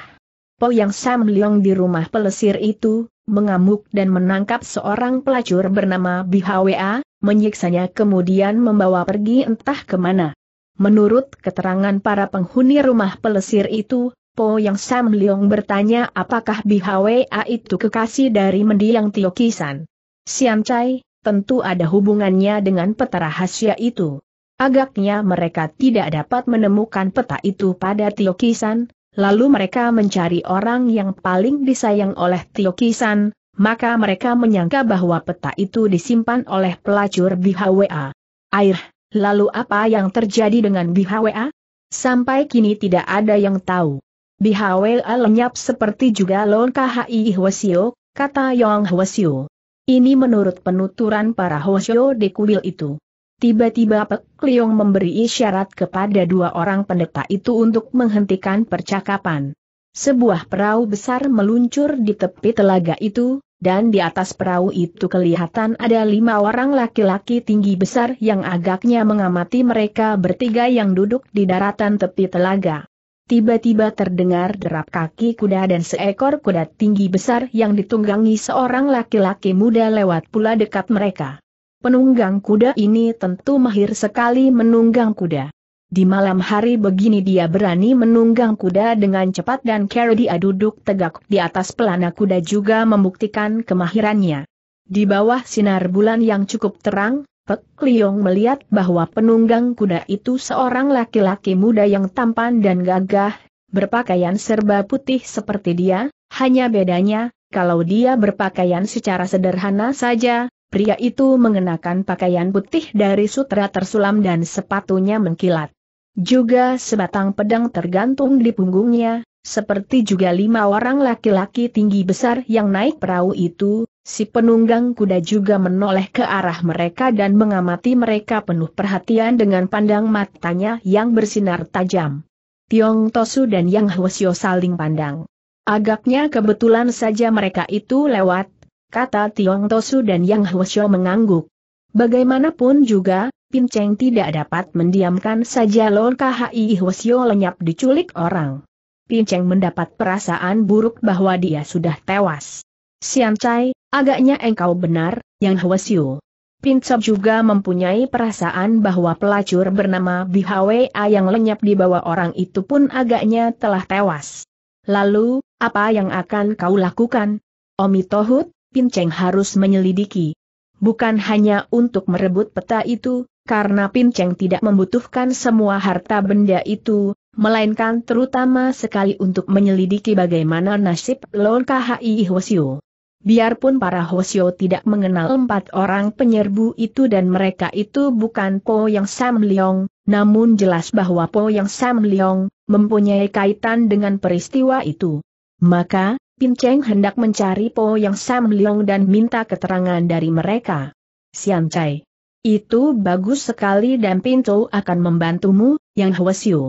Po Yang Sam Leong di rumah pelesir itu, mengamuk dan menangkap seorang pelacur bernama Hwa, menyiksanya kemudian membawa pergi entah kemana. Menurut keterangan para penghuni rumah pelesir itu, Po Yang Sam Leong bertanya apakah Hwa itu kekasih dari mendiang Tio Kisan. Sian Chai, tentu ada hubungannya dengan peta rahasia itu. Agaknya mereka tidak dapat menemukan peta itu pada Tio Kisan, lalu mereka mencari orang yang paling disayang oleh Tio Kisan, maka mereka menyangka bahwa peta itu disimpan oleh pelacur BHWA. Air, lalu apa yang terjadi dengan BHWA? Sampai kini tidak ada yang tahu. BHWA lenyap seperti juga Lon KHI Hwasio, kata Yong Hwasio. Ini menurut penuturan para Hoshio di kuil itu. Tiba-tiba Pek Liong memberi isyarat kepada dua orang pendeta itu untuk menghentikan percakapan. Sebuah perahu besar meluncur di tepi telaga itu, dan di atas perahu itu kelihatan ada lima orang laki-laki tinggi besar yang agaknya mengamati mereka bertiga yang duduk di daratan tepi telaga. Tiba-tiba terdengar derap kaki kuda dan seekor kuda tinggi besar yang ditunggangi seorang laki-laki muda lewat pula dekat mereka. Penunggang kuda ini tentu mahir sekali menunggang kuda. Di malam hari begini dia berani menunggang kuda dengan cepat dan dia duduk tegak di atas pelana kuda juga membuktikan kemahirannya. Di bawah sinar bulan yang cukup terang, Pek Liong melihat bahwa penunggang kuda itu seorang laki-laki muda yang tampan dan gagah, berpakaian serba putih seperti dia, hanya bedanya, kalau dia berpakaian secara sederhana saja, pria itu mengenakan pakaian putih dari sutra tersulam dan sepatunya mengkilat. Juga sebatang pedang tergantung di punggungnya, seperti juga lima orang laki-laki tinggi besar yang naik perahu itu, Si penunggang kuda juga menoleh ke arah mereka dan mengamati mereka penuh perhatian dengan pandang matanya yang bersinar tajam. Tiong Tosu dan Yang Hwasyo saling pandang. Agaknya kebetulan saja mereka itu lewat, kata Tiong Tosu dan Yang Hwasyo mengangguk. Bagaimanapun juga, Pinceng tidak dapat mendiamkan saja Lord KHI Hwasyo lenyap diculik orang. Pinceng mendapat perasaan buruk bahwa dia sudah tewas. Sian Chai, agaknya engkau benar, yang Hwasyu. Pincob juga mempunyai perasaan bahwa pelacur bernama BHWA yang lenyap di bawah orang itu pun agaknya telah tewas. Lalu, apa yang akan kau lakukan? Omitohut? Tohut, Pinceng harus menyelidiki. Bukan hanya untuk merebut peta itu, karena Pinceng tidak membutuhkan semua harta benda itu, melainkan terutama sekali untuk menyelidiki bagaimana nasib Lon KHI Hwasyu. Biarpun para Hosio tidak mengenal empat orang penyerbu itu dan mereka itu bukan Po Yang Sam Leong, namun jelas bahwa Po Yang Sam Leong mempunyai kaitan dengan peristiwa itu. Maka, Pin Cheng hendak mencari Po Yang Sam Leong dan minta keterangan dari mereka. Sian Chai. Itu bagus sekali dan Pinto akan membantumu, Yang Hwasyu.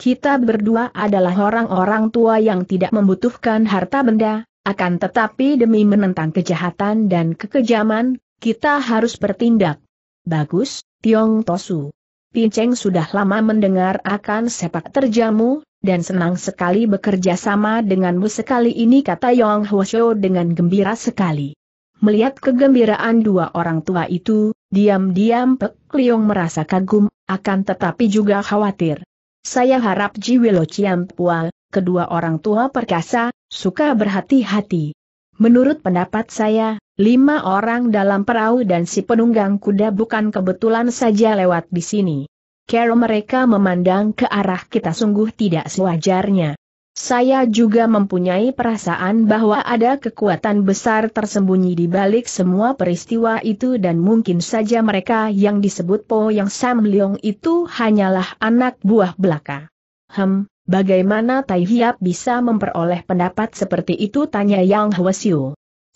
Kita berdua adalah orang-orang tua yang tidak membutuhkan harta benda, akan tetapi demi menentang kejahatan dan kekejaman, kita harus bertindak. Bagus, Tiong Tosu. Pinceng sudah lama mendengar akan sepak terjamu, dan senang sekali bekerja sama denganmu sekali ini kata Yong Hwasyo dengan gembira sekali. Melihat kegembiraan dua orang tua itu, diam-diam Pek Liong merasa kagum, akan tetapi juga khawatir. Saya harap Ji Chiam Pua, kedua orang tua perkasa, Suka berhati-hati. Menurut pendapat saya, lima orang dalam perahu dan si penunggang kuda bukan kebetulan saja lewat di sini. Kero mereka memandang ke arah kita sungguh tidak sewajarnya. Saya juga mempunyai perasaan bahwa ada kekuatan besar tersembunyi di balik semua peristiwa itu dan mungkin saja mereka yang disebut Po Yang Sam Leong itu hanyalah anak buah belaka. Hem, Bagaimana Tai Hiap bisa memperoleh pendapat seperti itu tanya Yang Hwasyu.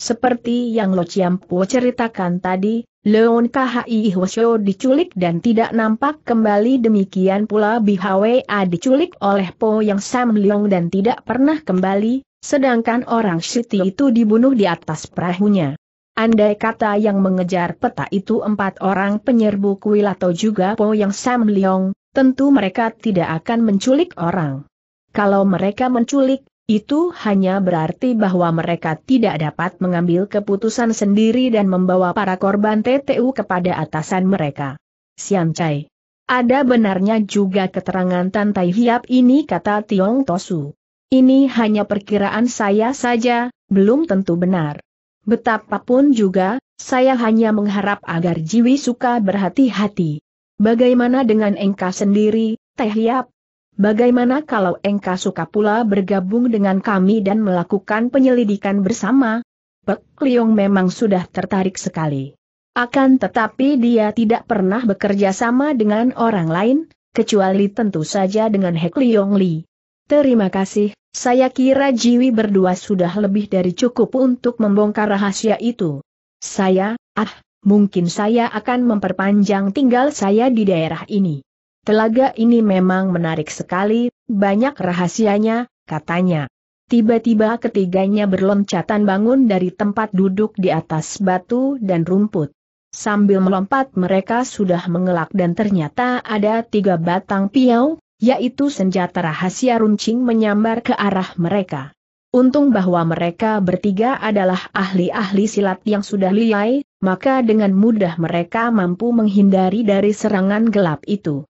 Seperti yang Lo Po ceritakan tadi, Leon KHI Hwasyu diculik dan tidak nampak kembali demikian pula BHWA diculik oleh Po Yang Sam Leong dan tidak pernah kembali, sedangkan orang Siti itu dibunuh di atas perahunya. Andai kata yang mengejar peta itu empat orang penyerbu kuil atau juga Po Yang Sam Leong, tentu mereka tidak akan menculik orang. Kalau mereka menculik, itu hanya berarti bahwa mereka tidak dapat mengambil keputusan sendiri dan membawa para korban TTU kepada atasan mereka. Siang Chai. Ada benarnya juga keterangan Tan Tai Hiap ini kata Tiong Tosu. Ini hanya perkiraan saya saja, belum tentu benar. Betapapun juga, saya hanya mengharap agar Jiwi suka berhati-hati. Bagaimana dengan engka sendiri, Teh Yap? Bagaimana kalau engka suka pula bergabung dengan kami dan melakukan penyelidikan bersama? Pek Liong memang sudah tertarik sekali. Akan tetapi dia tidak pernah bekerja sama dengan orang lain, kecuali tentu saja dengan Hek Liong Li. Terima kasih, saya kira Jiwi berdua sudah lebih dari cukup untuk membongkar rahasia itu. Saya, ah, mungkin saya akan memperpanjang tinggal saya di daerah ini. Telaga ini memang menarik sekali, banyak rahasianya, katanya. Tiba-tiba ketiganya berloncatan bangun dari tempat duduk di atas batu dan rumput. Sambil melompat mereka sudah mengelak dan ternyata ada tiga batang piau, yaitu senjata rahasia runcing menyambar ke arah mereka. Untung bahwa mereka bertiga adalah ahli-ahli silat yang sudah liai maka dengan mudah mereka mampu menghindari dari serangan gelap itu.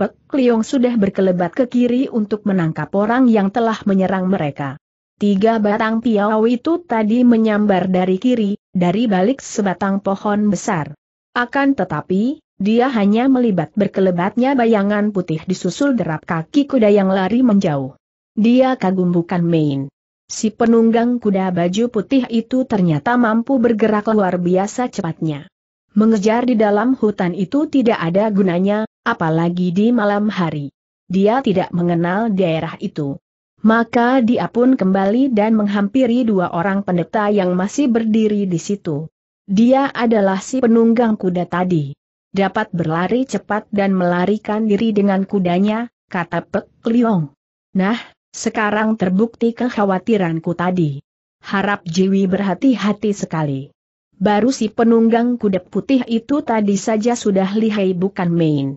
Pek Liong sudah berkelebat ke kiri untuk menangkap orang yang telah menyerang mereka. Tiga batang piau itu tadi menyambar dari kiri, dari balik sebatang pohon besar. Akan tetapi, dia hanya melibat berkelebatnya bayangan putih disusul derap kaki kuda yang lari menjauh. Dia kagum bukan main. Si penunggang kuda baju putih itu ternyata mampu bergerak luar biasa cepatnya. Mengejar di dalam hutan itu tidak ada gunanya, apalagi di malam hari. Dia tidak mengenal daerah itu. Maka dia pun kembali dan menghampiri dua orang pendeta yang masih berdiri di situ. Dia adalah si penunggang kuda tadi. Dapat berlari cepat dan melarikan diri dengan kudanya, kata Pek Liong. Nah, sekarang terbukti kekhawatiranku tadi. Harap Jiwi berhati-hati sekali. Baru si penunggang kuda putih itu tadi saja sudah lihai bukan main.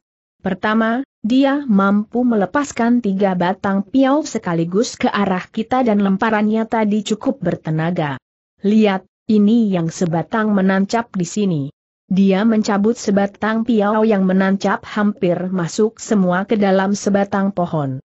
Pertama, dia mampu melepaskan tiga batang piau sekaligus ke arah kita dan lemparannya tadi cukup bertenaga. Lihat, ini yang sebatang menancap di sini. Dia mencabut sebatang piau yang menancap hampir masuk semua ke dalam sebatang pohon.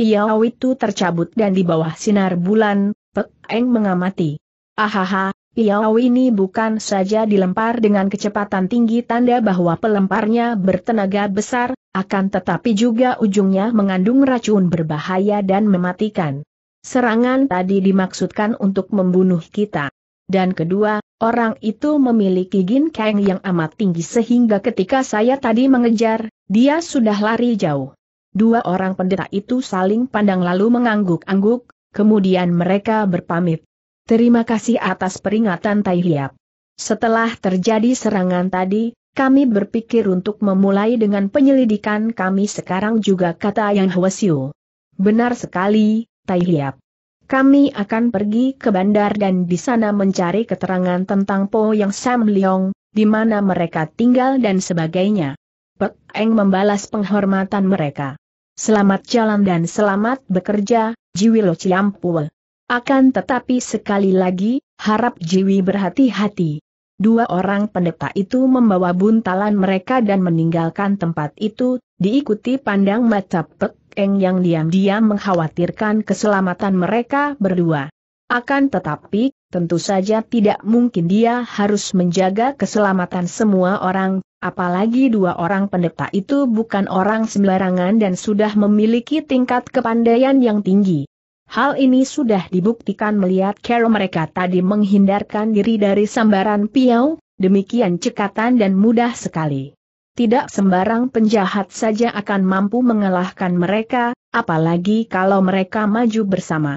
Piau itu tercabut dan di bawah sinar bulan, Pek Eng mengamati. Ahaha, piau ini bukan saja dilempar dengan kecepatan tinggi tanda bahwa pelemparnya bertenaga besar, akan tetapi juga ujungnya mengandung racun berbahaya dan mematikan. Serangan tadi dimaksudkan untuk membunuh kita. Dan kedua, orang itu memiliki ginkeng yang amat tinggi sehingga ketika saya tadi mengejar, dia sudah lari jauh. Dua orang pendeta itu saling pandang lalu mengangguk-angguk, kemudian mereka berpamit. Terima kasih atas peringatan Tai Hiap. Setelah terjadi serangan tadi, kami berpikir untuk memulai dengan penyelidikan kami sekarang juga kata yang Hwasyu. Benar sekali, Tai Hiap. Kami akan pergi ke bandar dan di sana mencari keterangan tentang Po Yang Sam Leong, di mana mereka tinggal dan sebagainya. Pek Eng membalas penghormatan mereka. Selamat jalan dan selamat bekerja, Jiwilo Ciampul. Akan tetapi sekali lagi, harap Jiwi berhati-hati. Dua orang pendeta itu membawa buntalan mereka dan meninggalkan tempat itu, diikuti pandang mata Pek Eng yang diam-diam mengkhawatirkan keselamatan mereka berdua. Akan tetapi, tentu saja tidak mungkin dia harus menjaga keselamatan semua orang, apalagi dua orang pendeta itu bukan orang sembarangan dan sudah memiliki tingkat kepandaian yang tinggi. Hal ini sudah dibuktikan melihat cara mereka tadi menghindarkan diri dari sambaran piau, demikian cekatan dan mudah sekali. Tidak sembarang penjahat saja akan mampu mengalahkan mereka, apalagi kalau mereka maju bersama.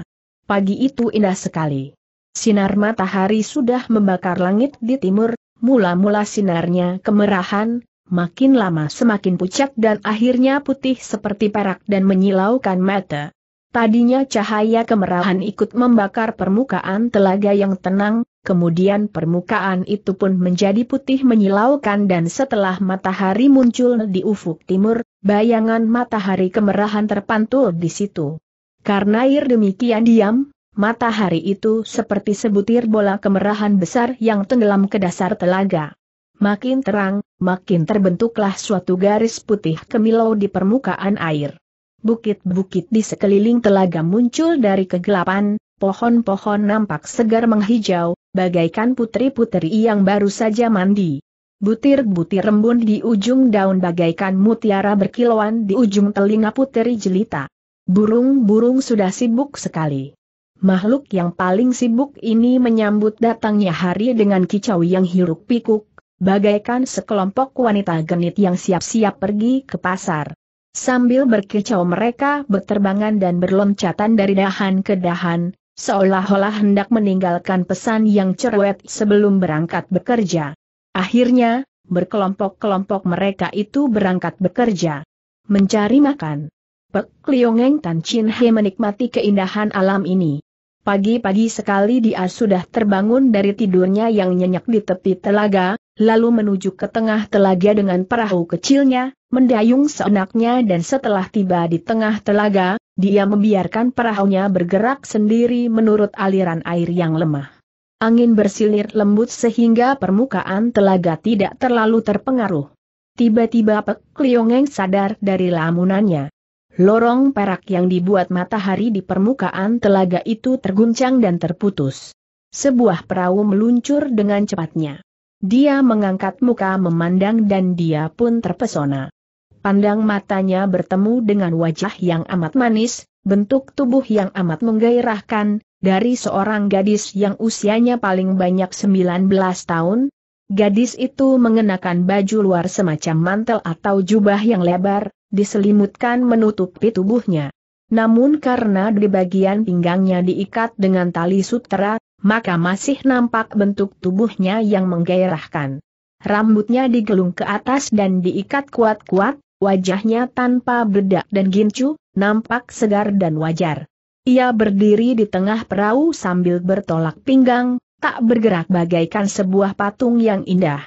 Pagi itu indah sekali. Sinar matahari sudah membakar langit di timur, mula-mula sinarnya kemerahan, makin lama semakin pucat dan akhirnya putih seperti perak dan menyilaukan mata. Tadinya cahaya kemerahan ikut membakar permukaan telaga yang tenang, kemudian permukaan itu pun menjadi putih menyilaukan dan setelah matahari muncul di ufuk timur, bayangan matahari kemerahan terpantul di situ. Karena air demikian diam, Matahari itu seperti sebutir bola kemerahan besar yang tenggelam ke dasar telaga. Makin terang, makin terbentuklah suatu garis putih kemilau di permukaan air. Bukit-bukit di sekeliling telaga muncul dari kegelapan, pohon-pohon nampak segar menghijau, bagaikan putri-putri yang baru saja mandi. Butir-butir embun di ujung daun bagaikan mutiara berkilauan di ujung telinga putri jelita. Burung-burung sudah sibuk sekali. Makhluk yang paling sibuk ini menyambut datangnya hari dengan kicau yang hiruk pikuk, bagaikan sekelompok wanita genit yang siap-siap pergi ke pasar. Sambil berkicau mereka berterbangan dan berloncatan dari dahan ke dahan, seolah-olah hendak meninggalkan pesan yang cerewet sebelum berangkat bekerja. Akhirnya, berkelompok-kelompok mereka itu berangkat bekerja. Mencari makan. Pek Liongeng Tan Chin He menikmati keindahan alam ini. Pagi-pagi sekali dia sudah terbangun dari tidurnya yang nyenyak di tepi telaga, lalu menuju ke tengah telaga dengan perahu kecilnya, mendayung seenaknya dan setelah tiba di tengah telaga, dia membiarkan perahunya bergerak sendiri menurut aliran air yang lemah. Angin bersilir lembut sehingga permukaan telaga tidak terlalu terpengaruh. Tiba-tiba Pek Liongeng sadar dari lamunannya. Lorong perak yang dibuat matahari di permukaan telaga itu terguncang dan terputus. Sebuah perahu meluncur dengan cepatnya. Dia mengangkat muka memandang dan dia pun terpesona. Pandang matanya bertemu dengan wajah yang amat manis, bentuk tubuh yang amat menggairahkan, dari seorang gadis yang usianya paling banyak 19 tahun. Gadis itu mengenakan baju luar semacam mantel atau jubah yang lebar, diselimutkan menutupi tubuhnya. Namun karena di bagian pinggangnya diikat dengan tali sutera, maka masih nampak bentuk tubuhnya yang menggairahkan. Rambutnya digelung ke atas dan diikat kuat-kuat, wajahnya tanpa bedak dan gincu, nampak segar dan wajar. Ia berdiri di tengah perahu sambil bertolak pinggang, tak bergerak bagaikan sebuah patung yang indah.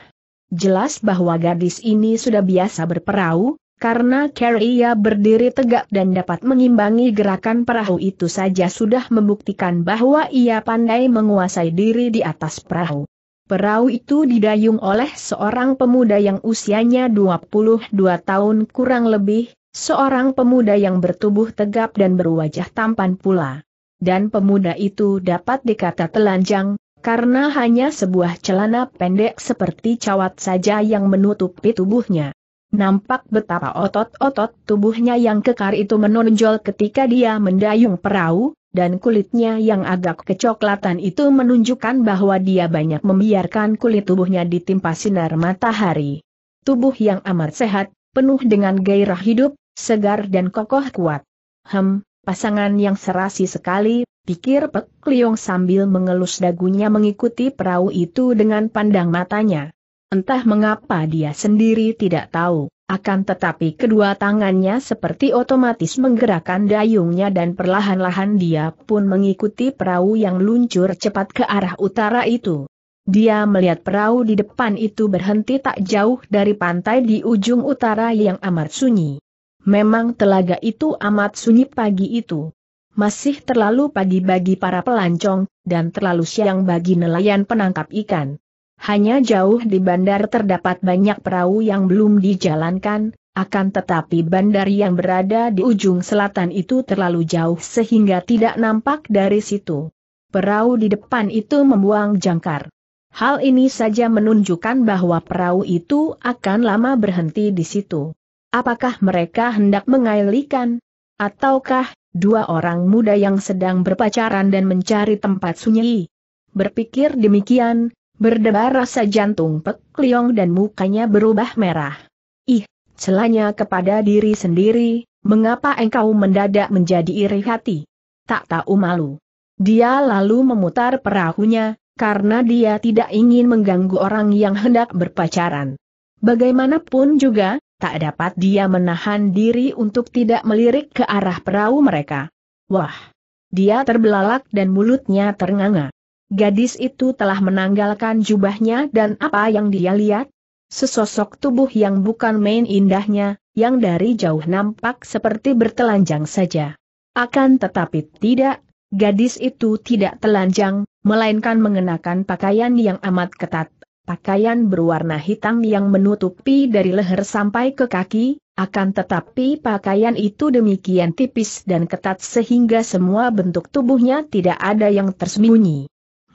Jelas bahwa gadis ini sudah biasa berperahu, karena ia berdiri tegak dan dapat mengimbangi gerakan perahu itu saja sudah membuktikan bahwa ia pandai menguasai diri di atas perahu. Perahu itu didayung oleh seorang pemuda yang usianya 22 tahun kurang lebih, seorang pemuda yang bertubuh tegap dan berwajah tampan pula. Dan pemuda itu dapat dikata telanjang, karena hanya sebuah celana pendek seperti cawat saja yang menutupi tubuhnya. Nampak betapa otot-otot tubuhnya yang kekar itu menonjol ketika dia mendayung perahu, dan kulitnya yang agak kecoklatan itu menunjukkan bahwa dia banyak membiarkan kulit tubuhnya ditimpa sinar matahari. Tubuh yang amat sehat, penuh dengan gairah hidup, segar dan kokoh kuat. Hem, pasangan yang serasi sekali, pikir Pek Liong sambil mengelus dagunya mengikuti perahu itu dengan pandang matanya. Entah mengapa dia sendiri tidak tahu, akan tetapi kedua tangannya seperti otomatis menggerakkan dayungnya dan perlahan-lahan dia pun mengikuti perahu yang luncur cepat ke arah utara itu. Dia melihat perahu di depan itu berhenti tak jauh dari pantai di ujung utara yang amat sunyi. Memang telaga itu amat sunyi pagi itu. Masih terlalu pagi bagi para pelancong, dan terlalu siang bagi nelayan penangkap ikan. Hanya jauh di bandar terdapat banyak perahu yang belum dijalankan, akan tetapi bandar yang berada di ujung selatan itu terlalu jauh sehingga tidak nampak dari situ. Perahu di depan itu membuang jangkar. Hal ini saja menunjukkan bahwa perahu itu akan lama berhenti di situ. Apakah mereka hendak mengailikan? Ataukah, dua orang muda yang sedang berpacaran dan mencari tempat sunyi? Berpikir demikian, Berdebar rasa jantung Pek Liong dan mukanya berubah merah. Ih, celanya kepada diri sendiri, mengapa engkau mendadak menjadi iri hati? Tak tahu malu. Dia lalu memutar perahunya, karena dia tidak ingin mengganggu orang yang hendak berpacaran. Bagaimanapun juga, tak dapat dia menahan diri untuk tidak melirik ke arah perahu mereka. Wah! Dia terbelalak dan mulutnya ternganga. Gadis itu telah menanggalkan jubahnya dan apa yang dia lihat? Sesosok tubuh yang bukan main indahnya, yang dari jauh nampak seperti bertelanjang saja. Akan tetapi tidak, gadis itu tidak telanjang, melainkan mengenakan pakaian yang amat ketat. Pakaian berwarna hitam yang menutupi dari leher sampai ke kaki, akan tetapi pakaian itu demikian tipis dan ketat sehingga semua bentuk tubuhnya tidak ada yang tersembunyi.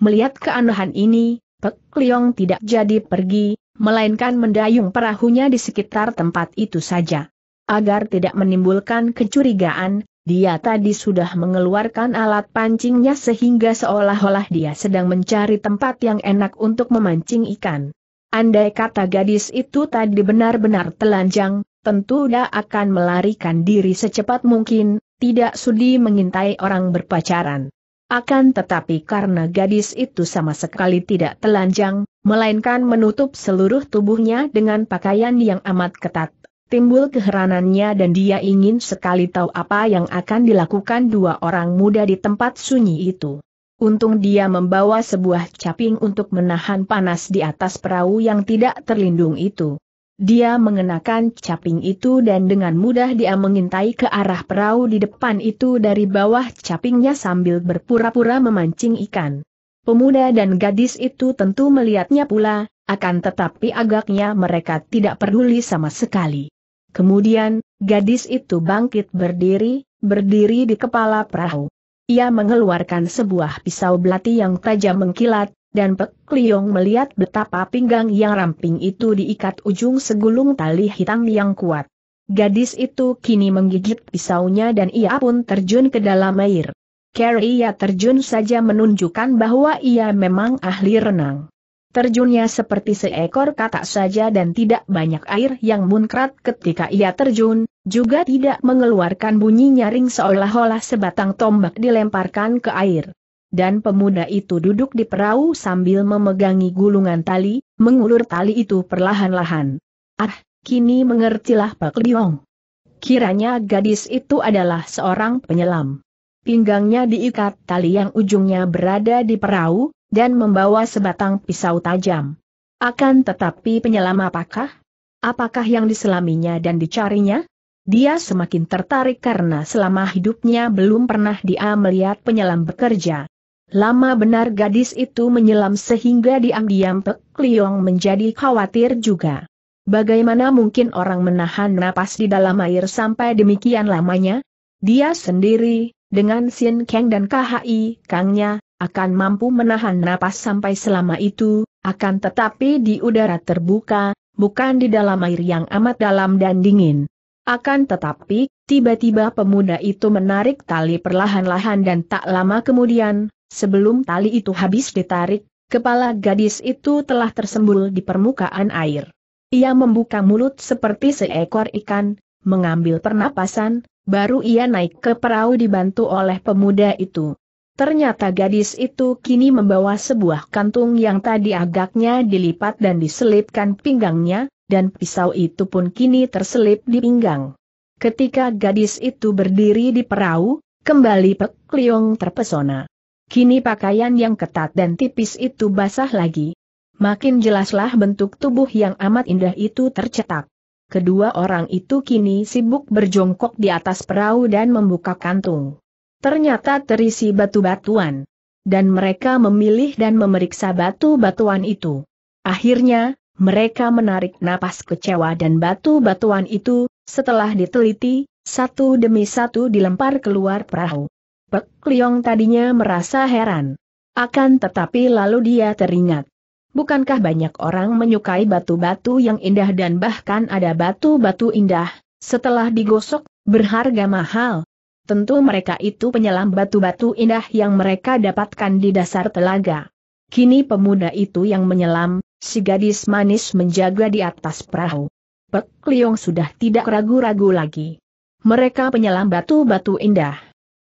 Melihat keanehan ini, Pek Liong tidak jadi pergi, melainkan mendayung perahunya di sekitar tempat itu saja. Agar tidak menimbulkan kecurigaan, dia tadi sudah mengeluarkan alat pancingnya sehingga seolah-olah dia sedang mencari tempat yang enak untuk memancing ikan. Andai kata gadis itu tadi benar-benar telanjang, tentu dia akan melarikan diri secepat mungkin, tidak sudi mengintai orang berpacaran. Akan tetapi karena gadis itu sama sekali tidak telanjang, melainkan menutup seluruh tubuhnya dengan pakaian yang amat ketat, timbul keheranannya dan dia ingin sekali tahu apa yang akan dilakukan dua orang muda di tempat sunyi itu. Untung dia membawa sebuah caping untuk menahan panas di atas perahu yang tidak terlindung itu. Dia mengenakan caping itu dan dengan mudah dia mengintai ke arah perahu di depan itu dari bawah capingnya sambil berpura-pura memancing ikan. Pemuda dan gadis itu tentu melihatnya pula, akan tetapi agaknya mereka tidak peduli sama sekali. Kemudian, gadis itu bangkit berdiri, berdiri di kepala perahu. Ia mengeluarkan sebuah pisau belati yang tajam mengkilat, dan Pek Liong melihat betapa pinggang yang ramping itu diikat ujung segulung tali hitam yang kuat. Gadis itu kini menggigit pisaunya dan ia pun terjun ke dalam air. Carrie ia terjun saja menunjukkan bahwa ia memang ahli renang. Terjunnya seperti seekor katak saja dan tidak banyak air yang munkrat ketika ia terjun, juga tidak mengeluarkan bunyi nyaring seolah-olah sebatang tombak dilemparkan ke air dan pemuda itu duduk di perahu sambil memegangi gulungan tali, mengulur tali itu perlahan-lahan. Ah, kini mengertilah Pak Liong. Kiranya gadis itu adalah seorang penyelam. Pinggangnya diikat tali yang ujungnya berada di perahu, dan membawa sebatang pisau tajam. Akan tetapi penyelam apakah? Apakah yang diselaminya dan dicarinya? Dia semakin tertarik karena selama hidupnya belum pernah dia melihat penyelam bekerja. Lama benar gadis itu menyelam sehingga diam-diam Pek Liong menjadi khawatir juga. Bagaimana mungkin orang menahan napas di dalam air sampai demikian lamanya? Dia sendiri, dengan Sin Kang dan KHI Kangnya, akan mampu menahan napas sampai selama itu, akan tetapi di udara terbuka, bukan di dalam air yang amat dalam dan dingin. Akan tetapi, tiba-tiba pemuda itu menarik tali perlahan-lahan dan tak lama kemudian, Sebelum tali itu habis ditarik, kepala gadis itu telah tersembul di permukaan air. Ia membuka mulut seperti seekor ikan, mengambil pernapasan, baru ia naik ke perahu dibantu oleh pemuda itu. Ternyata gadis itu kini membawa sebuah kantung yang tadi agaknya dilipat dan diselipkan pinggangnya, dan pisau itu pun kini terselip di pinggang. Ketika gadis itu berdiri di perahu, kembali Pek Liong terpesona. Kini pakaian yang ketat dan tipis itu basah lagi. Makin jelaslah bentuk tubuh yang amat indah itu tercetak. Kedua orang itu kini sibuk berjongkok di atas perahu dan membuka kantung. Ternyata terisi batu-batuan. Dan mereka memilih dan memeriksa batu-batuan itu. Akhirnya, mereka menarik napas kecewa dan batu-batuan itu, setelah diteliti, satu demi satu dilempar keluar perahu. Pek Liong tadinya merasa heran. Akan tetapi lalu dia teringat. Bukankah banyak orang menyukai batu-batu yang indah dan bahkan ada batu-batu indah, setelah digosok, berharga mahal? Tentu mereka itu penyelam batu-batu indah yang mereka dapatkan di dasar telaga. Kini pemuda itu yang menyelam, si gadis manis menjaga di atas perahu. Pek Liong sudah tidak ragu-ragu lagi. Mereka penyelam batu-batu indah.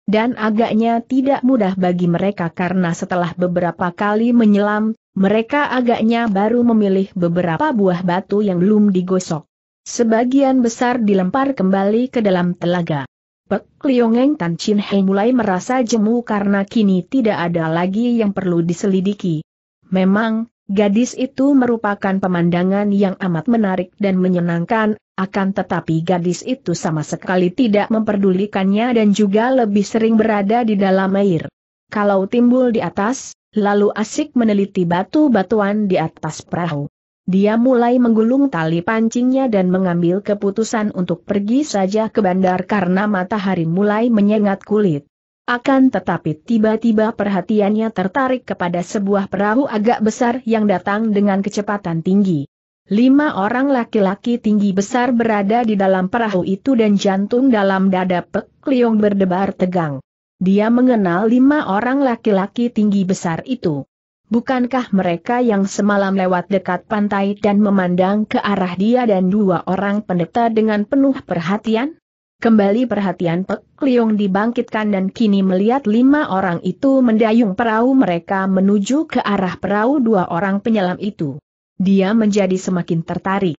Dan agaknya tidak mudah bagi mereka karena setelah beberapa kali menyelam, mereka agaknya baru memilih beberapa buah batu yang belum digosok. Sebagian besar dilempar kembali ke dalam telaga. Pek Liongeng Tan Chin Hei mulai merasa jemu karena kini tidak ada lagi yang perlu diselidiki. Memang, gadis itu merupakan pemandangan yang amat menarik dan menyenangkan, akan tetapi gadis itu sama sekali tidak memperdulikannya dan juga lebih sering berada di dalam air. Kalau timbul di atas, lalu asik meneliti batu-batuan di atas perahu. Dia mulai menggulung tali pancingnya dan mengambil keputusan untuk pergi saja ke bandar karena matahari mulai menyengat kulit. Akan tetapi tiba-tiba perhatiannya tertarik kepada sebuah perahu agak besar yang datang dengan kecepatan tinggi. Lima orang laki-laki tinggi besar berada di dalam perahu itu dan jantung dalam dada Pek Liong berdebar tegang. Dia mengenal lima orang laki-laki tinggi besar itu. Bukankah mereka yang semalam lewat dekat pantai dan memandang ke arah dia dan dua orang pendeta dengan penuh perhatian? Kembali perhatian Pek Liong dibangkitkan dan kini melihat lima orang itu mendayung perahu mereka menuju ke arah perahu dua orang penyelam itu dia menjadi semakin tertarik.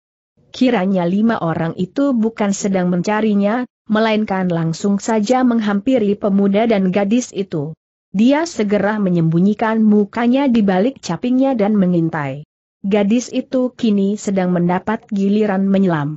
Kiranya lima orang itu bukan sedang mencarinya, melainkan langsung saja menghampiri pemuda dan gadis itu. Dia segera menyembunyikan mukanya di balik capingnya dan mengintai. Gadis itu kini sedang mendapat giliran menyelam.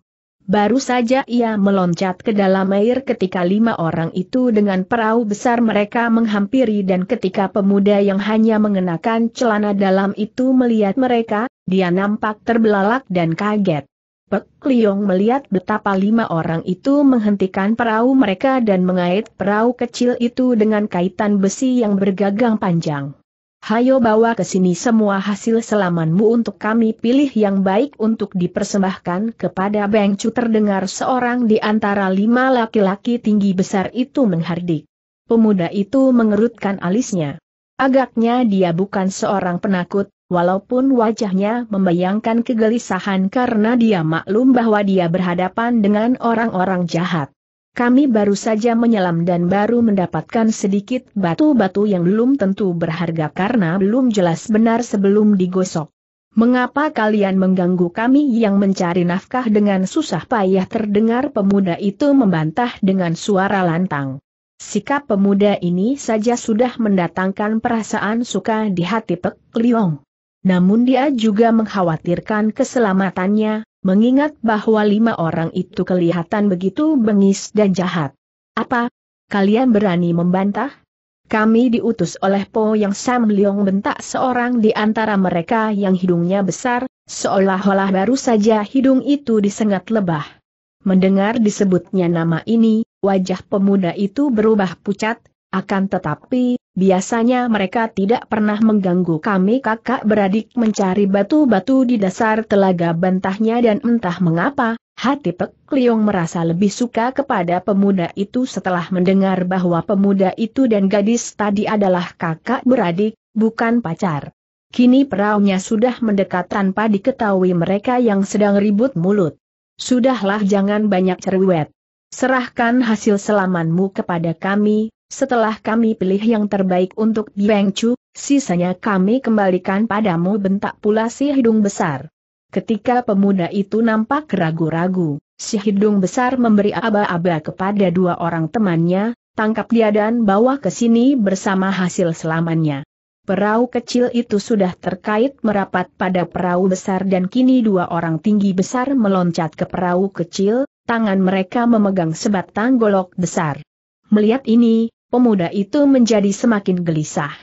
Baru saja ia meloncat ke dalam air ketika lima orang itu dengan perahu besar mereka menghampiri dan ketika pemuda yang hanya mengenakan celana dalam itu melihat mereka, dia nampak terbelalak dan kaget. Pek Liong melihat betapa lima orang itu menghentikan perahu mereka dan mengait perahu kecil itu dengan kaitan besi yang bergagang panjang. Hayo bawa ke sini semua hasil selamanmu untuk kami pilih yang baik untuk dipersembahkan kepada Beng Chu terdengar seorang di antara lima laki-laki tinggi besar itu menghardik. Pemuda itu mengerutkan alisnya. Agaknya dia bukan seorang penakut, walaupun wajahnya membayangkan kegelisahan karena dia maklum bahwa dia berhadapan dengan orang-orang jahat. Kami baru saja menyelam dan baru mendapatkan sedikit batu-batu yang belum tentu berharga karena belum jelas benar sebelum digosok. Mengapa kalian mengganggu kami yang mencari nafkah dengan susah payah terdengar pemuda itu membantah dengan suara lantang. Sikap pemuda ini saja sudah mendatangkan perasaan suka di hati Pek Liong. Namun dia juga mengkhawatirkan keselamatannya, mengingat bahwa lima orang itu kelihatan begitu bengis dan jahat. Apa? Kalian berani membantah? Kami diutus oleh Po Yang Sam Leong bentak seorang di antara mereka yang hidungnya besar, seolah-olah baru saja hidung itu disengat lebah. Mendengar disebutnya nama ini, wajah pemuda itu berubah pucat, akan tetapi, Biasanya mereka tidak pernah mengganggu kami kakak beradik mencari batu-batu di dasar telaga bantahnya dan entah mengapa, hati Pek Liong merasa lebih suka kepada pemuda itu setelah mendengar bahwa pemuda itu dan gadis tadi adalah kakak beradik, bukan pacar. Kini peraunya sudah mendekat tanpa diketahui mereka yang sedang ribut mulut. Sudahlah jangan banyak cerewet. Serahkan hasil selamanmu kepada kami, setelah kami pilih yang terbaik untuk Biang Chu, sisanya kami kembalikan padamu bentak pula si hidung besar. Ketika pemuda itu nampak ragu-ragu, si hidung besar memberi aba-aba kepada dua orang temannya, tangkap dia dan bawa ke sini bersama hasil selamannya. Perahu kecil itu sudah terkait merapat pada perahu besar dan kini dua orang tinggi besar meloncat ke perahu kecil, tangan mereka memegang sebatang golok besar. Melihat ini, pemuda itu menjadi semakin gelisah.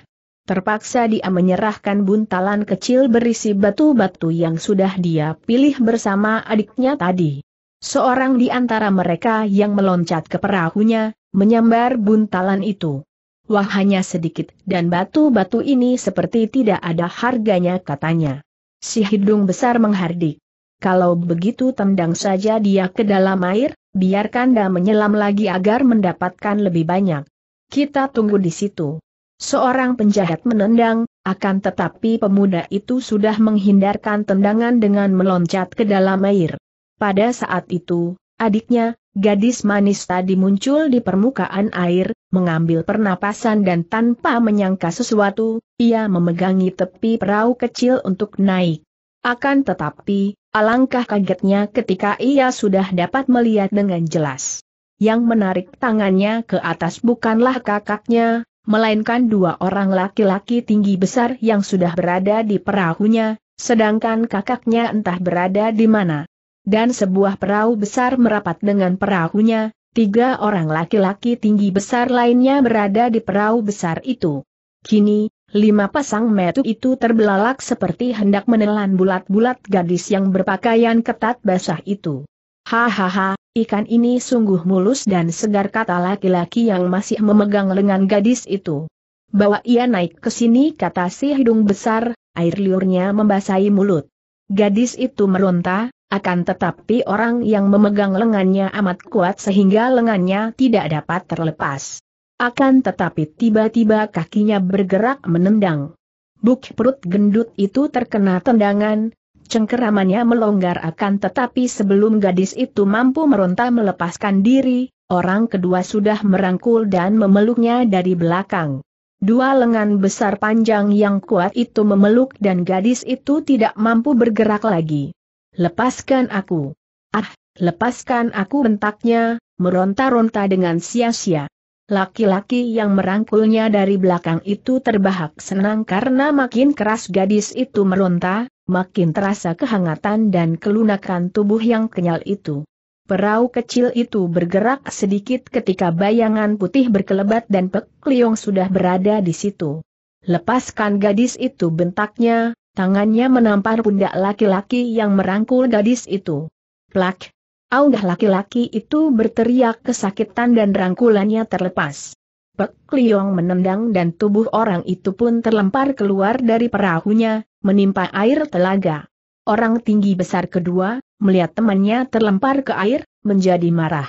Terpaksa dia menyerahkan buntalan kecil berisi batu-batu yang sudah dia pilih bersama adiknya tadi. Seorang di antara mereka yang meloncat ke perahunya, menyambar buntalan itu. Wah hanya sedikit dan batu-batu ini seperti tidak ada harganya katanya. Si hidung besar menghardik. Kalau begitu tendang saja dia ke dalam air, biarkan dia menyelam lagi agar mendapatkan lebih banyak. Kita tunggu di situ. Seorang penjahat menendang, akan tetapi pemuda itu sudah menghindarkan tendangan dengan meloncat ke dalam air. Pada saat itu, adiknya, gadis manis tadi muncul di permukaan air, mengambil pernapasan dan tanpa menyangka sesuatu, ia memegangi tepi perahu kecil untuk naik. Akan tetapi, alangkah kagetnya ketika ia sudah dapat melihat dengan jelas. Yang menarik tangannya ke atas bukanlah kakaknya, melainkan dua orang laki-laki tinggi besar yang sudah berada di perahunya, sedangkan kakaknya entah berada di mana. Dan sebuah perahu besar merapat dengan perahunya, tiga orang laki-laki tinggi besar lainnya berada di perahu besar itu. Kini, lima pasang metu itu terbelalak seperti hendak menelan bulat-bulat gadis yang berpakaian ketat basah itu. Hahaha, ikan ini sungguh mulus dan segar kata laki-laki yang masih memegang lengan gadis itu. Bawa ia naik ke sini kata si hidung besar, air liurnya membasahi mulut. Gadis itu meronta, akan tetapi orang yang memegang lengannya amat kuat sehingga lengannya tidak dapat terlepas. Akan tetapi tiba-tiba kakinya bergerak menendang. Buk perut gendut itu terkena tendangan, cengkeramannya melonggar akan tetapi sebelum gadis itu mampu meronta melepaskan diri, orang kedua sudah merangkul dan memeluknya dari belakang. Dua lengan besar panjang yang kuat itu memeluk dan gadis itu tidak mampu bergerak lagi. Lepaskan aku. Ah, lepaskan aku bentaknya, meronta-ronta dengan sia-sia. Laki-laki yang merangkulnya dari belakang itu terbahak senang karena makin keras gadis itu meronta, makin terasa kehangatan dan kelunakan tubuh yang kenyal itu. Perahu kecil itu bergerak sedikit ketika bayangan putih berkelebat dan Pek Liong sudah berada di situ. Lepaskan gadis itu bentaknya, tangannya menampar pundak laki-laki yang merangkul gadis itu. Plak! Audah laki-laki itu berteriak kesakitan dan rangkulannya terlepas. Pek Liong menendang dan tubuh orang itu pun terlempar keluar dari perahunya, menimpa air telaga. Orang tinggi besar kedua, melihat temannya terlempar ke air, menjadi marah.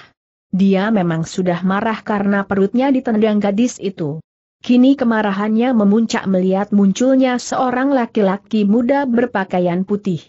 Dia memang sudah marah karena perutnya ditendang gadis itu. Kini kemarahannya memuncak melihat munculnya seorang laki-laki muda berpakaian putih.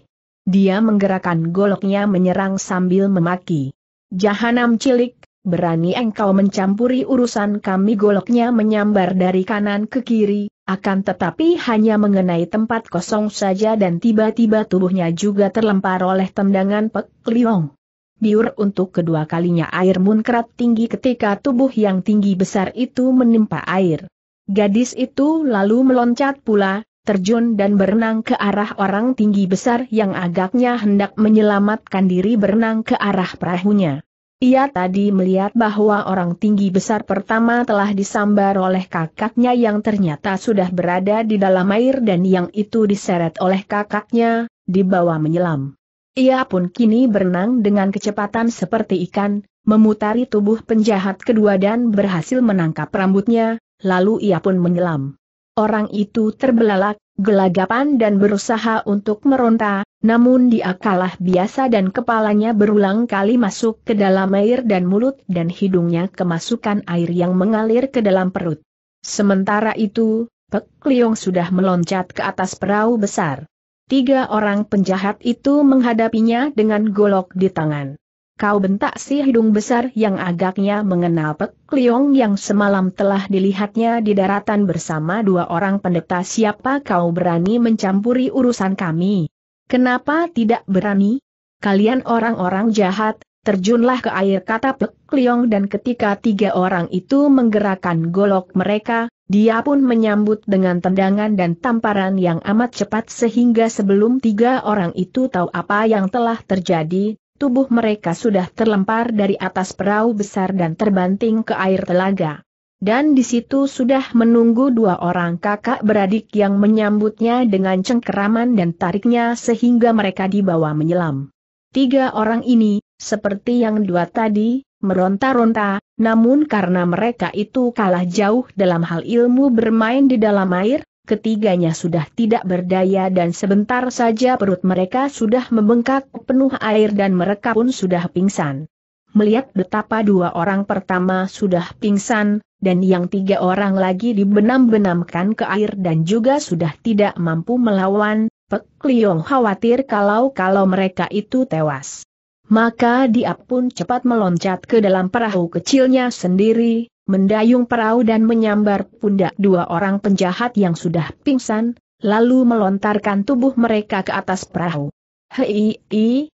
Dia menggerakkan goloknya menyerang sambil memaki. Jahanam cilik, berani engkau mencampuri urusan kami goloknya menyambar dari kanan ke kiri, akan tetapi hanya mengenai tempat kosong saja dan tiba-tiba tubuhnya juga terlempar oleh tendangan Pek Liong. Biur untuk kedua kalinya air munkrat tinggi ketika tubuh yang tinggi besar itu menimpa air. Gadis itu lalu meloncat pula, terjun dan berenang ke arah orang tinggi besar yang agaknya hendak menyelamatkan diri berenang ke arah perahunya. Ia tadi melihat bahwa orang tinggi besar pertama telah disambar oleh kakaknya yang ternyata sudah berada di dalam air dan yang itu diseret oleh kakaknya, dibawa menyelam. Ia pun kini berenang dengan kecepatan seperti ikan, memutari tubuh penjahat kedua dan berhasil menangkap rambutnya, lalu ia pun menyelam. Orang itu terbelalak, gelagapan dan berusaha untuk meronta, namun dia kalah biasa dan kepalanya berulang kali masuk ke dalam air dan mulut dan hidungnya kemasukan air yang mengalir ke dalam perut. Sementara itu, Pek Liong sudah meloncat ke atas perahu besar. Tiga orang penjahat itu menghadapinya dengan golok di tangan. Kau bentak si hidung besar yang agaknya mengenal Pek Liong yang semalam telah dilihatnya di daratan bersama dua orang pendeta siapa kau berani mencampuri urusan kami. Kenapa tidak berani? Kalian orang-orang jahat, terjunlah ke air kata Pek Liong dan ketika tiga orang itu menggerakkan golok mereka, dia pun menyambut dengan tendangan dan tamparan yang amat cepat sehingga sebelum tiga orang itu tahu apa yang telah terjadi, tubuh mereka sudah terlempar dari atas perahu besar dan terbanting ke air telaga. Dan di situ sudah menunggu dua orang kakak beradik yang menyambutnya dengan cengkeraman dan tariknya sehingga mereka dibawa menyelam. Tiga orang ini, seperti yang dua tadi, meronta-ronta, namun karena mereka itu kalah jauh dalam hal ilmu bermain di dalam air, ketiganya sudah tidak berdaya dan sebentar saja perut mereka sudah membengkak penuh air dan mereka pun sudah pingsan. Melihat betapa dua orang pertama sudah pingsan, dan yang tiga orang lagi dibenam-benamkan ke air dan juga sudah tidak mampu melawan, Pek Liong khawatir kalau-kalau mereka itu tewas. Maka dia pun cepat meloncat ke dalam perahu kecilnya sendiri, mendayung perahu dan menyambar pundak dua orang penjahat yang sudah pingsan, lalu melontarkan tubuh mereka ke atas perahu. Hei,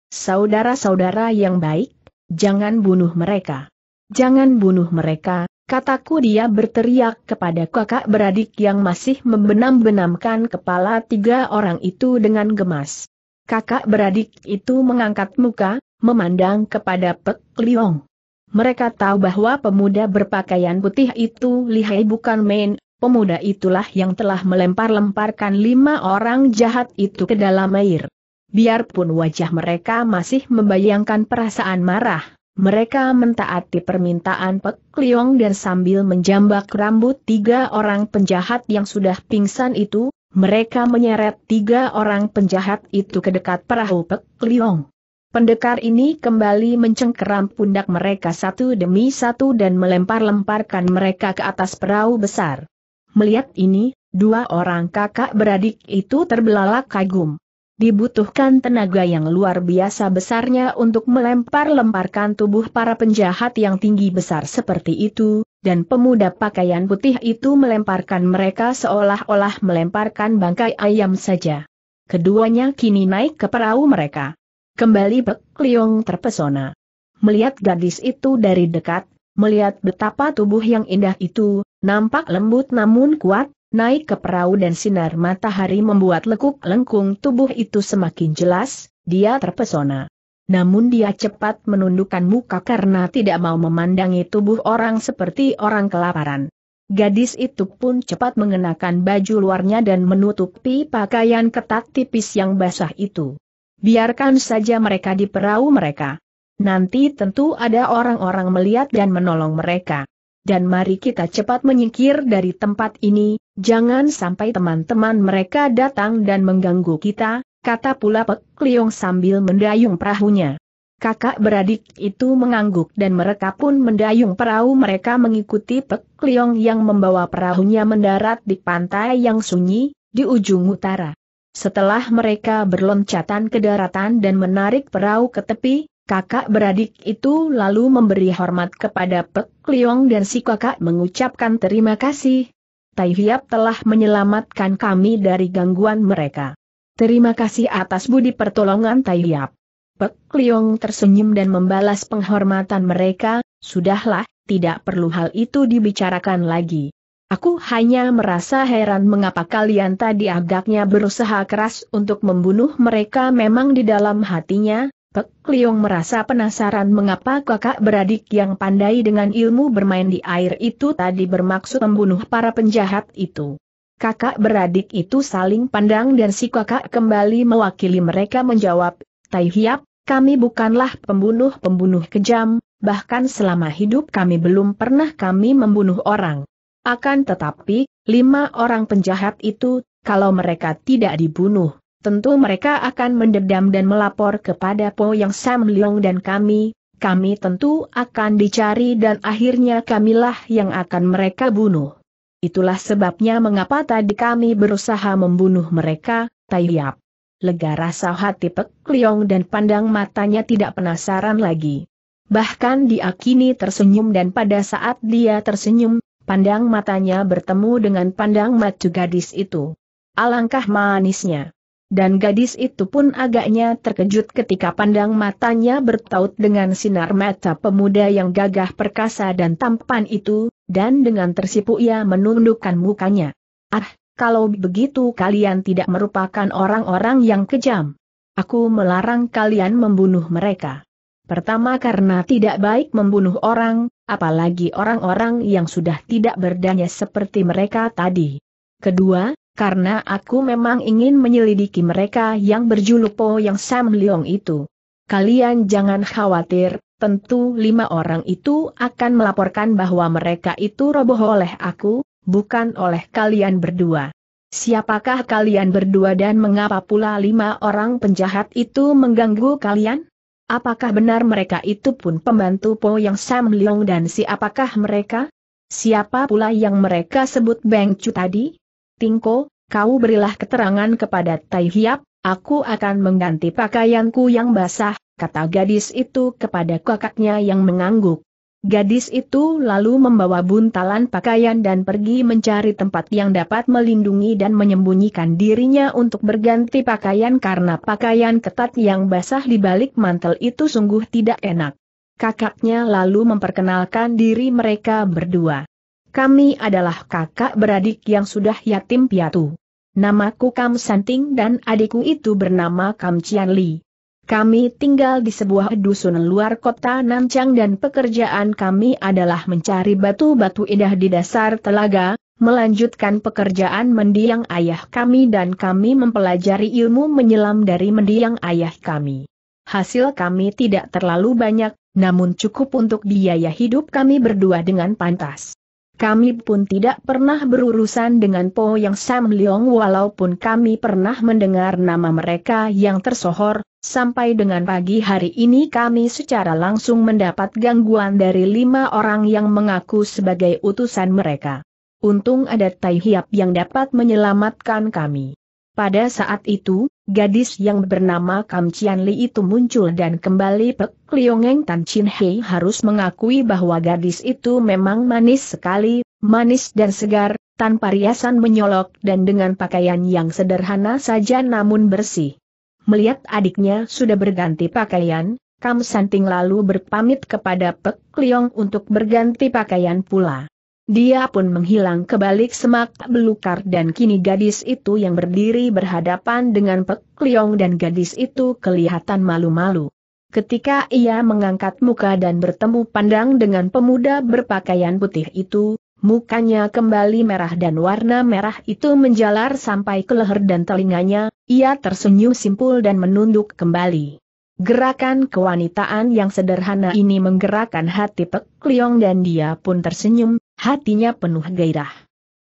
saudara-saudara yang baik, jangan bunuh mereka. Jangan bunuh mereka, kataku dia berteriak kepada kakak beradik yang masih membenam-benamkan kepala tiga orang itu dengan gemas. Kakak beradik itu mengangkat muka, memandang kepada Pek Liong. Mereka tahu bahwa pemuda berpakaian putih itu lihai bukan main, pemuda itulah yang telah melempar-lemparkan lima orang jahat itu ke dalam air. Biarpun wajah mereka masih membayangkan perasaan marah, mereka mentaati permintaan Pek Liong dan sambil menjambak rambut tiga orang penjahat yang sudah pingsan itu, mereka menyeret tiga orang penjahat itu ke dekat perahu Pek Liong. Pendekar ini kembali mencengkeram pundak mereka satu demi satu dan melempar-lemparkan mereka ke atas perahu besar. Melihat ini, dua orang kakak beradik itu terbelalak kagum. Dibutuhkan tenaga yang luar biasa besarnya untuk melempar-lemparkan tubuh para penjahat yang tinggi besar seperti itu, dan pemuda pakaian putih itu melemparkan mereka seolah-olah melemparkan bangkai ayam saja. Keduanya kini naik ke perahu mereka. Kembali Pek Liong terpesona. Melihat gadis itu dari dekat, melihat betapa tubuh yang indah itu, nampak lembut namun kuat, naik ke perahu dan sinar matahari membuat lekuk lengkung tubuh itu semakin jelas, dia terpesona. Namun dia cepat menundukkan muka karena tidak mau memandangi tubuh orang seperti orang kelaparan. Gadis itu pun cepat mengenakan baju luarnya dan menutupi pakaian ketat tipis yang basah itu. Biarkan saja mereka di perahu mereka. Nanti tentu ada orang-orang melihat dan menolong mereka. Dan mari kita cepat menyingkir dari tempat ini, jangan sampai teman-teman mereka datang dan mengganggu kita, kata pula Pek Liong sambil mendayung perahunya. Kakak beradik itu mengangguk dan mereka pun mendayung perahu mereka mengikuti Pek Liong yang membawa perahunya mendarat di pantai yang sunyi, di ujung utara. Setelah mereka berloncatan ke daratan dan menarik perahu ke tepi, kakak beradik itu lalu memberi hormat kepada Pek Liong dan si kakak mengucapkan terima kasih. Tai Hiap telah menyelamatkan kami dari gangguan mereka. Terima kasih atas budi pertolongan Tai Hiap. Pek Liong tersenyum dan membalas penghormatan mereka, sudahlah, tidak perlu hal itu dibicarakan lagi. Aku hanya merasa heran mengapa kalian tadi agaknya berusaha keras untuk membunuh mereka memang di dalam hatinya, Pek Liong merasa penasaran mengapa kakak beradik yang pandai dengan ilmu bermain di air itu tadi bermaksud membunuh para penjahat itu. Kakak beradik itu saling pandang dan si kakak kembali mewakili mereka menjawab, Tai Hiap, kami bukanlah pembunuh-pembunuh kejam, bahkan selama hidup kami belum pernah kami membunuh orang. Akan tetapi, lima orang penjahat itu, kalau mereka tidak dibunuh, tentu mereka akan mendedam dan melapor kepada Po Yang Sam Leong dan kami, kami tentu akan dicari dan akhirnya kamilah yang akan mereka bunuh. Itulah sebabnya mengapa tadi kami berusaha membunuh mereka, Taiyap. Lega rasa hati Pek Leong dan pandang matanya tidak penasaran lagi. Bahkan diakini tersenyum dan pada saat dia tersenyum, Pandang matanya bertemu dengan pandang mata gadis itu. Alangkah manisnya. Dan gadis itu pun agaknya terkejut ketika pandang matanya bertaut dengan sinar mata pemuda yang gagah perkasa dan tampan itu, dan dengan tersipu ia menundukkan mukanya. Ah, kalau begitu kalian tidak merupakan orang-orang yang kejam. Aku melarang kalian membunuh mereka. Pertama karena tidak baik membunuh orang, apalagi orang-orang yang sudah tidak berdaya seperti mereka tadi. Kedua, karena aku memang ingin menyelidiki mereka yang berjuluk Po yang Sam Leong itu. Kalian jangan khawatir, tentu lima orang itu akan melaporkan bahwa mereka itu roboh oleh aku, bukan oleh kalian berdua. Siapakah kalian berdua dan mengapa pula lima orang penjahat itu mengganggu kalian? Apakah benar mereka itu pun pembantu Po yang Sam Leong dan siapakah mereka? Siapa pula yang mereka sebut Beng Chu tadi? Tingko, kau berilah keterangan kepada Tai Hiap, aku akan mengganti pakaianku yang basah, kata gadis itu kepada kakaknya yang mengangguk. Gadis itu lalu membawa buntalan pakaian dan pergi mencari tempat yang dapat melindungi dan menyembunyikan dirinya untuk berganti pakaian karena pakaian ketat yang basah di balik mantel itu sungguh tidak enak. Kakaknya lalu memperkenalkan diri mereka berdua. Kami adalah kakak beradik yang sudah yatim piatu. Namaku Kam Santing dan adikku itu bernama Kam Cian Li. Kami tinggal di sebuah dusun luar kota Nancang dan pekerjaan kami adalah mencari batu-batu indah di dasar telaga, melanjutkan pekerjaan mendiang ayah kami dan kami mempelajari ilmu menyelam dari mendiang ayah kami. Hasil kami tidak terlalu banyak, namun cukup untuk biaya hidup kami berdua dengan pantas. Kami pun tidak pernah berurusan dengan Po Yang Sam Leong walaupun kami pernah mendengar nama mereka yang tersohor, sampai dengan pagi hari ini kami secara langsung mendapat gangguan dari lima orang yang mengaku sebagai utusan mereka. Untung ada Tai Hiap yang dapat menyelamatkan kami. Pada saat itu, Gadis yang bernama Kam Chian Li itu muncul dan kembali Pek Liongeng Tan Chin Hei harus mengakui bahwa gadis itu memang manis sekali, manis dan segar, tanpa riasan menyolok dan dengan pakaian yang sederhana saja namun bersih. Melihat adiknya sudah berganti pakaian, Kam Santing lalu berpamit kepada Pek Liong untuk berganti pakaian pula. Dia pun menghilang ke balik semak belukar dan kini gadis itu yang berdiri berhadapan dengan Pek Liong dan gadis itu kelihatan malu-malu. Ketika ia mengangkat muka dan bertemu pandang dengan pemuda berpakaian putih itu, mukanya kembali merah dan warna merah itu menjalar sampai ke leher dan telinganya, ia tersenyum simpul dan menunduk kembali. Gerakan kewanitaan yang sederhana ini menggerakkan hati Pek Liong dan dia pun tersenyum, hatinya penuh gairah.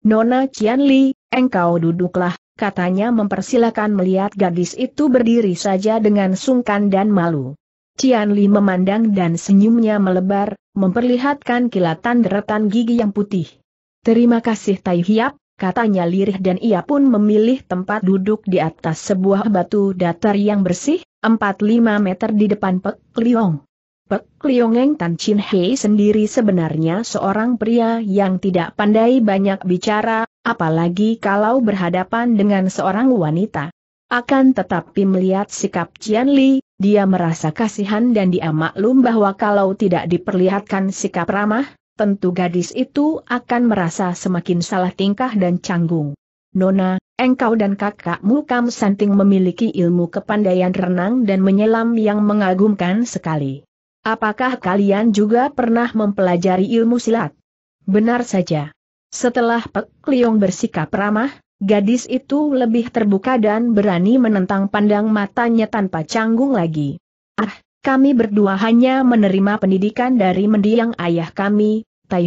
Nona Cianli, engkau duduklah, katanya mempersilakan melihat gadis itu berdiri saja dengan sungkan dan malu. Cianli memandang dan senyumnya melebar, memperlihatkan kilatan deretan gigi yang putih. Terima kasih Tai Hiap, katanya lirih dan ia pun memilih tempat duduk di atas sebuah batu datar yang bersih, 4-5 meter di depan Pek Liong. Pek Liongeng Tan Chin Hei sendiri sebenarnya seorang pria yang tidak pandai banyak bicara, apalagi kalau berhadapan dengan seorang wanita. Akan tetapi melihat sikap Cian Li, dia merasa kasihan dan dia maklum bahwa kalau tidak diperlihatkan sikap ramah, tentu gadis itu akan merasa semakin salah tingkah dan canggung. Nona, engkau dan kakakmu Kam Santing memiliki ilmu kepandaian renang dan menyelam yang mengagumkan sekali. Apakah kalian juga pernah mempelajari ilmu silat? Benar saja. Setelah Pek Liong bersikap ramah, gadis itu lebih terbuka dan berani menentang pandang matanya tanpa canggung lagi. Ah, kami berdua hanya menerima pendidikan dari mendiang ayah kami, Tai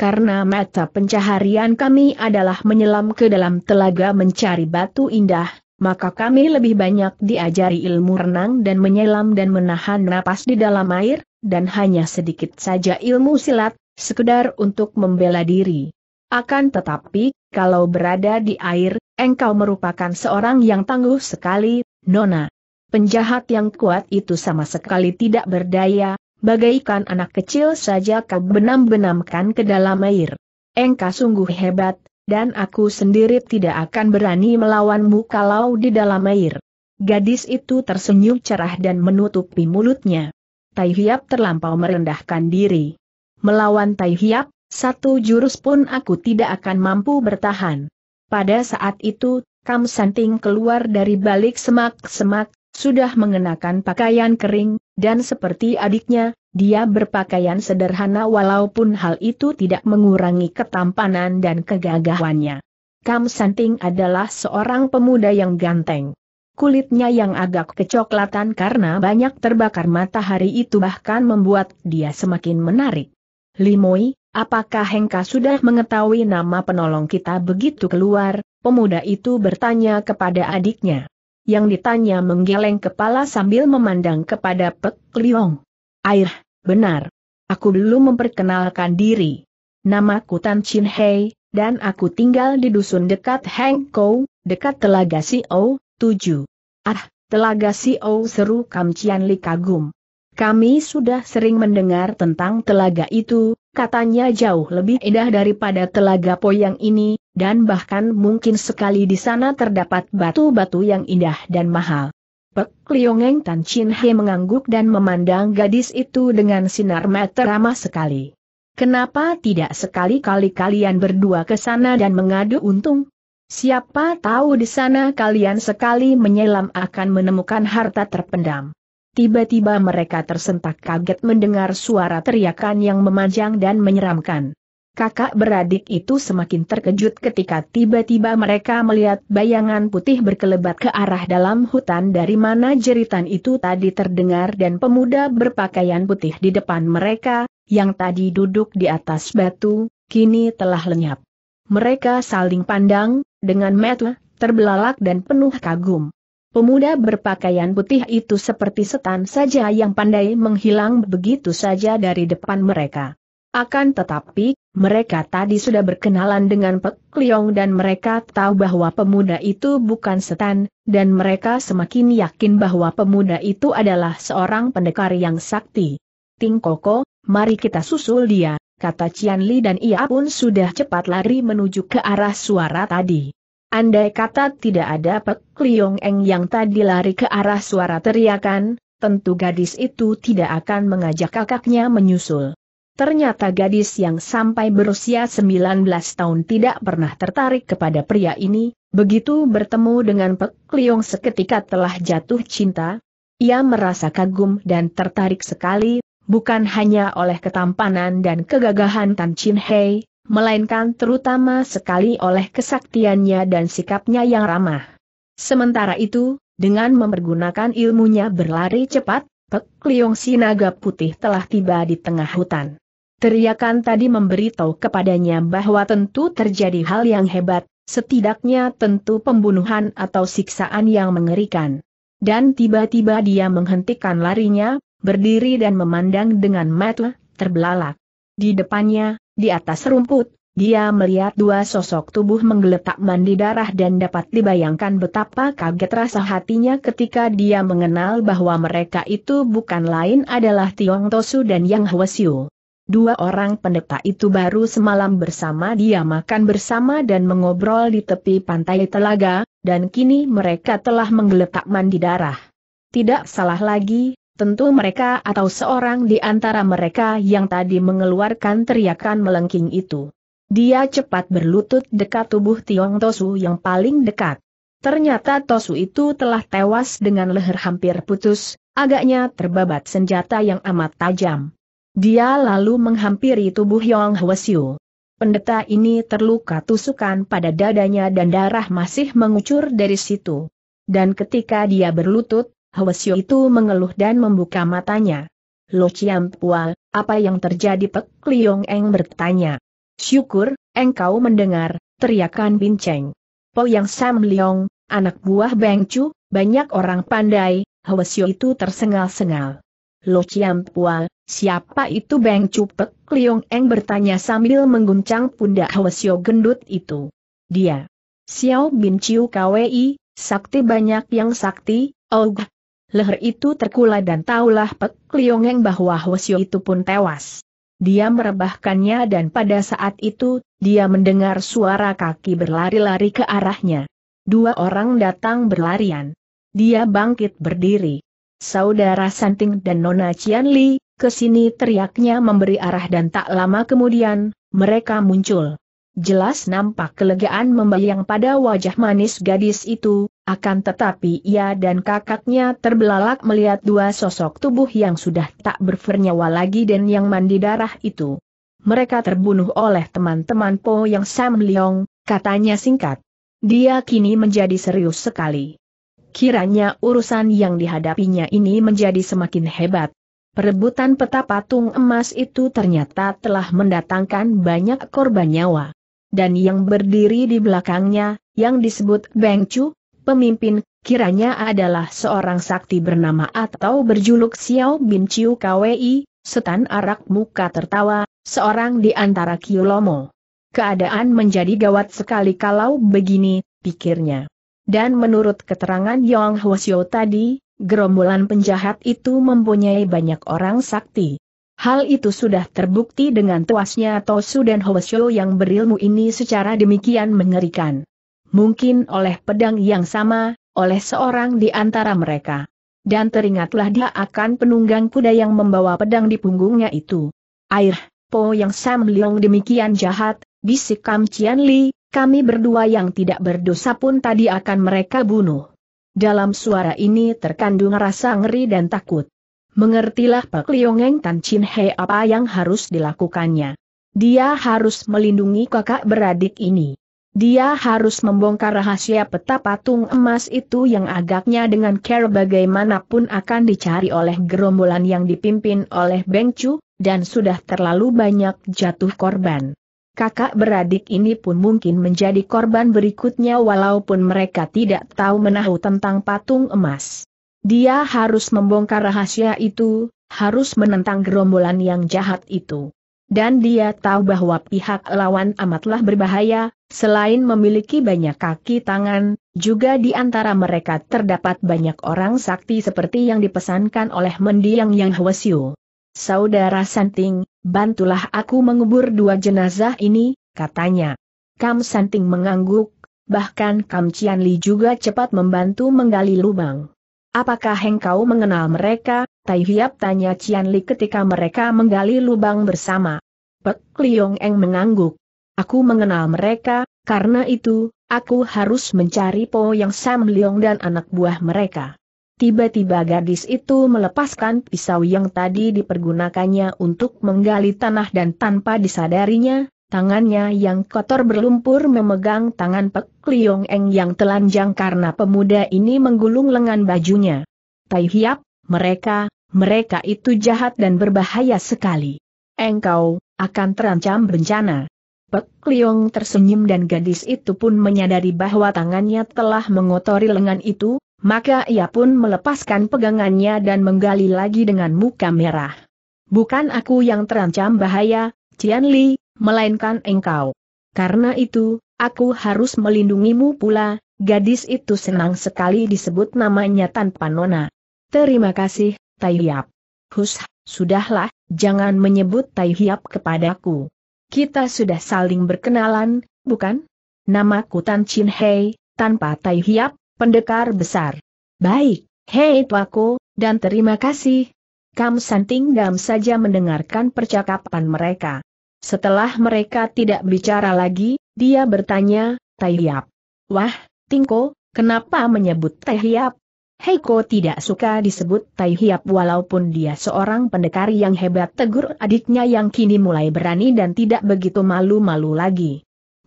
Karena mata pencaharian kami adalah menyelam ke dalam telaga mencari batu indah, maka kami lebih banyak diajari ilmu renang dan menyelam dan menahan napas di dalam air, dan hanya sedikit saja ilmu silat, sekedar untuk membela diri. Akan tetapi, kalau berada di air, engkau merupakan seorang yang tangguh sekali, Nona. Penjahat yang kuat itu sama sekali tidak berdaya, bagaikan anak kecil saja kau benam-benamkan ke dalam air. Engkau sungguh hebat, dan aku sendiri tidak akan berani melawanmu kalau di dalam air. Gadis itu tersenyum cerah dan menutupi mulutnya. Tai Hiap terlampau merendahkan diri. Melawan Tai Hiap, satu jurus pun aku tidak akan mampu bertahan. Pada saat itu, Kam Santing keluar dari balik semak-semak, sudah mengenakan pakaian kering, dan seperti adiknya, dia berpakaian sederhana walaupun hal itu tidak mengurangi ketampanan dan kegagahannya. Kam Santing adalah seorang pemuda yang ganteng. Kulitnya yang agak kecoklatan karena banyak terbakar matahari itu bahkan membuat dia semakin menarik. Limoi, apakah Hengka sudah mengetahui nama penolong kita begitu keluar? Pemuda itu bertanya kepada adiknya. Yang ditanya menggeleng kepala sambil memandang kepada Pek Liong. Air, Benar. Aku belum memperkenalkan diri. Namaku Tan Chin Hei, dan aku tinggal di dusun dekat Hang Kou, dekat Telaga O, 7. Ah, Telaga Si O seru Kam Chian Li kagum. Kami sudah sering mendengar tentang telaga itu, katanya jauh lebih indah daripada telaga Poyang ini, dan bahkan mungkin sekali di sana terdapat batu-batu yang indah dan mahal. Pek Liongeng Tan Chin He mengangguk dan memandang gadis itu dengan sinar mata ramah sekali. Kenapa tidak sekali-kali kalian berdua ke sana dan mengadu untung? Siapa tahu di sana kalian sekali menyelam akan menemukan harta terpendam. Tiba-tiba mereka tersentak kaget mendengar suara teriakan yang memanjang dan menyeramkan. Kakak beradik itu semakin terkejut ketika tiba-tiba mereka melihat bayangan putih berkelebat ke arah dalam hutan dari mana jeritan itu tadi terdengar dan pemuda berpakaian putih di depan mereka, yang tadi duduk di atas batu, kini telah lenyap. Mereka saling pandang, dengan metu, terbelalak dan penuh kagum. Pemuda berpakaian putih itu seperti setan saja yang pandai menghilang begitu saja dari depan mereka. Akan tetapi, mereka tadi sudah berkenalan dengan Pek Liong dan mereka tahu bahwa pemuda itu bukan setan, dan mereka semakin yakin bahwa pemuda itu adalah seorang pendekar yang sakti. Ting Koko, mari kita susul dia, kata Cian Li dan ia pun sudah cepat lari menuju ke arah suara tadi. Andai kata tidak ada Pek Liong Eng yang tadi lari ke arah suara teriakan, tentu gadis itu tidak akan mengajak kakaknya menyusul. Ternyata gadis yang sampai berusia 19 tahun tidak pernah tertarik kepada pria ini, begitu bertemu dengan Pek Liong seketika telah jatuh cinta. Ia merasa kagum dan tertarik sekali, bukan hanya oleh ketampanan dan kegagahan Tan Chin Hei, melainkan terutama sekali oleh kesaktiannya dan sikapnya yang ramah. Sementara itu, dengan mempergunakan ilmunya berlari cepat, Pek Liong Sinaga Putih telah tiba di tengah hutan. Teriakan tadi memberitahu kepadanya bahwa tentu terjadi hal yang hebat, setidaknya tentu pembunuhan atau siksaan yang mengerikan. Dan tiba-tiba dia menghentikan larinya, berdiri dan memandang dengan mata terbelalak. Di depannya, di atas rumput, dia melihat dua sosok tubuh menggeletak mandi darah dan dapat dibayangkan betapa kaget rasa hatinya ketika dia mengenal bahwa mereka itu bukan lain adalah Tiong Tosu dan Yang Hwasyu. Dua orang pendeta itu baru semalam bersama dia makan bersama dan mengobrol di tepi pantai telaga, dan kini mereka telah menggeletak mandi darah. Tidak salah lagi, tentu mereka atau seorang di antara mereka yang tadi mengeluarkan teriakan melengking itu. Dia cepat berlutut dekat tubuh Tiong Tosu yang paling dekat. Ternyata Tosu itu telah tewas dengan leher hampir putus, agaknya terbabat senjata yang amat tajam. Dia lalu menghampiri tubuh Yong Hwasyu. Pendeta ini terluka tusukan pada dadanya dan darah masih mengucur dari situ. Dan ketika dia berlutut, Hwasyu itu mengeluh dan membuka matanya. Lo Chiam Pual, apa yang terjadi Pek Liong Eng bertanya. Syukur, engkau mendengar, teriakan Cheng. Po Yang Sam Liong, anak buah Beng Chu, banyak orang pandai, Hwasyu itu tersengal-sengal. Lo Pua, siapa itu Beng Cupek? Liong Eng bertanya sambil mengguncang pundak Hwasyo gendut itu. Dia. Xiao Bin Chiu KWI, sakti banyak yang sakti, og. Leher itu terkulai dan taulah Pek Liong Eng bahwa Hwasyo itu pun tewas. Dia merebahkannya dan pada saat itu, dia mendengar suara kaki berlari-lari ke arahnya. Dua orang datang berlarian. Dia bangkit berdiri saudara Santing dan Nona Cianli, Li, sini teriaknya memberi arah dan tak lama kemudian, mereka muncul. Jelas nampak kelegaan membayang pada wajah manis gadis itu, akan tetapi ia dan kakaknya terbelalak melihat dua sosok tubuh yang sudah tak bernyawa lagi dan yang mandi darah itu. Mereka terbunuh oleh teman-teman Po yang Sam Leong, katanya singkat. Dia kini menjadi serius sekali. Kiranya urusan yang dihadapinya ini menjadi semakin hebat. Perebutan peta patung emas itu ternyata telah mendatangkan banyak korban nyawa. Dan yang berdiri di belakangnya, yang disebut Beng Chu, pemimpin, kiranya adalah seorang sakti bernama atau berjuluk Xiao Bin Chiu Kwei, setan arak muka tertawa, seorang di antara Kilomo. Keadaan menjadi gawat sekali kalau begini, pikirnya. Dan menurut keterangan Yong Hwasyo tadi, gerombolan penjahat itu mempunyai banyak orang sakti. Hal itu sudah terbukti dengan tuasnya Tosu dan Hwasyo yang berilmu ini secara demikian mengerikan. Mungkin oleh pedang yang sama, oleh seorang di antara mereka. Dan teringatlah dia akan penunggang kuda yang membawa pedang di punggungnya itu. Air, Po yang Sam Leong demikian jahat, bisik Kam Cian Li, kami berdua yang tidak berdosa pun tadi akan mereka bunuh. Dalam suara ini terkandung rasa ngeri dan takut. Mengertilah Pak Liongeng Tan Chin He apa yang harus dilakukannya. Dia harus melindungi kakak beradik ini. Dia harus membongkar rahasia peta patung emas itu yang agaknya dengan care bagaimanapun akan dicari oleh gerombolan yang dipimpin oleh Beng Chu, dan sudah terlalu banyak jatuh korban kakak beradik ini pun mungkin menjadi korban berikutnya walaupun mereka tidak tahu menahu tentang patung emas. Dia harus membongkar rahasia itu, harus menentang gerombolan yang jahat itu. Dan dia tahu bahwa pihak lawan amatlah berbahaya, selain memiliki banyak kaki tangan, juga di antara mereka terdapat banyak orang sakti seperti yang dipesankan oleh mendiang Yang hwasyu. Saudara Santing, bantulah aku mengubur dua jenazah ini, katanya. Kam Santing mengangguk, bahkan Kam Cian Li juga cepat membantu menggali lubang. Apakah engkau mengenal mereka? Tai Hiap tanya Cian Li ketika mereka menggali lubang bersama. Pek Liong Eng mengangguk. Aku mengenal mereka, karena itu, aku harus mencari Po Yang Sam Liong dan anak buah mereka. Tiba-tiba gadis itu melepaskan pisau yang tadi dipergunakannya untuk menggali tanah dan tanpa disadarinya, tangannya yang kotor berlumpur memegang tangan Pek Liong Eng yang telanjang karena pemuda ini menggulung lengan bajunya. Tai Hiap, mereka, mereka itu jahat dan berbahaya sekali. Engkau, akan terancam bencana. Pek Liong tersenyum dan gadis itu pun menyadari bahwa tangannya telah mengotori lengan itu, maka ia pun melepaskan pegangannya dan menggali lagi dengan muka merah. Bukan aku yang terancam bahaya, Cian Li, melainkan engkau. Karena itu, aku harus melindungimu pula, gadis itu senang sekali disebut namanya tanpa nona. Terima kasih, Tai Hiap. Hus, sudahlah, jangan menyebut Tai Hiap kepadaku. Kita sudah saling berkenalan, bukan? Namaku Tan Chin Hei, tanpa Tai Hiap, Pendekar besar. Baik, hei Tuako, dan terima kasih. Kam Santing gam saja mendengarkan percakapan mereka. Setelah mereka tidak bicara lagi, dia bertanya, Taiyap. Wah, Tingko, kenapa menyebut Taiyap? Heiko tidak suka disebut Tai walaupun dia seorang pendekar yang hebat tegur adiknya yang kini mulai berani dan tidak begitu malu-malu lagi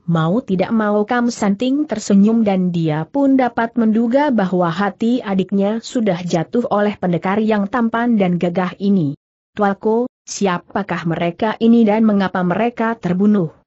mau tidak mau Kam Santing tersenyum dan dia pun dapat menduga bahwa hati adiknya sudah jatuh oleh pendekar yang tampan dan gagah ini. Tualko, siapakah mereka ini dan mengapa mereka terbunuh?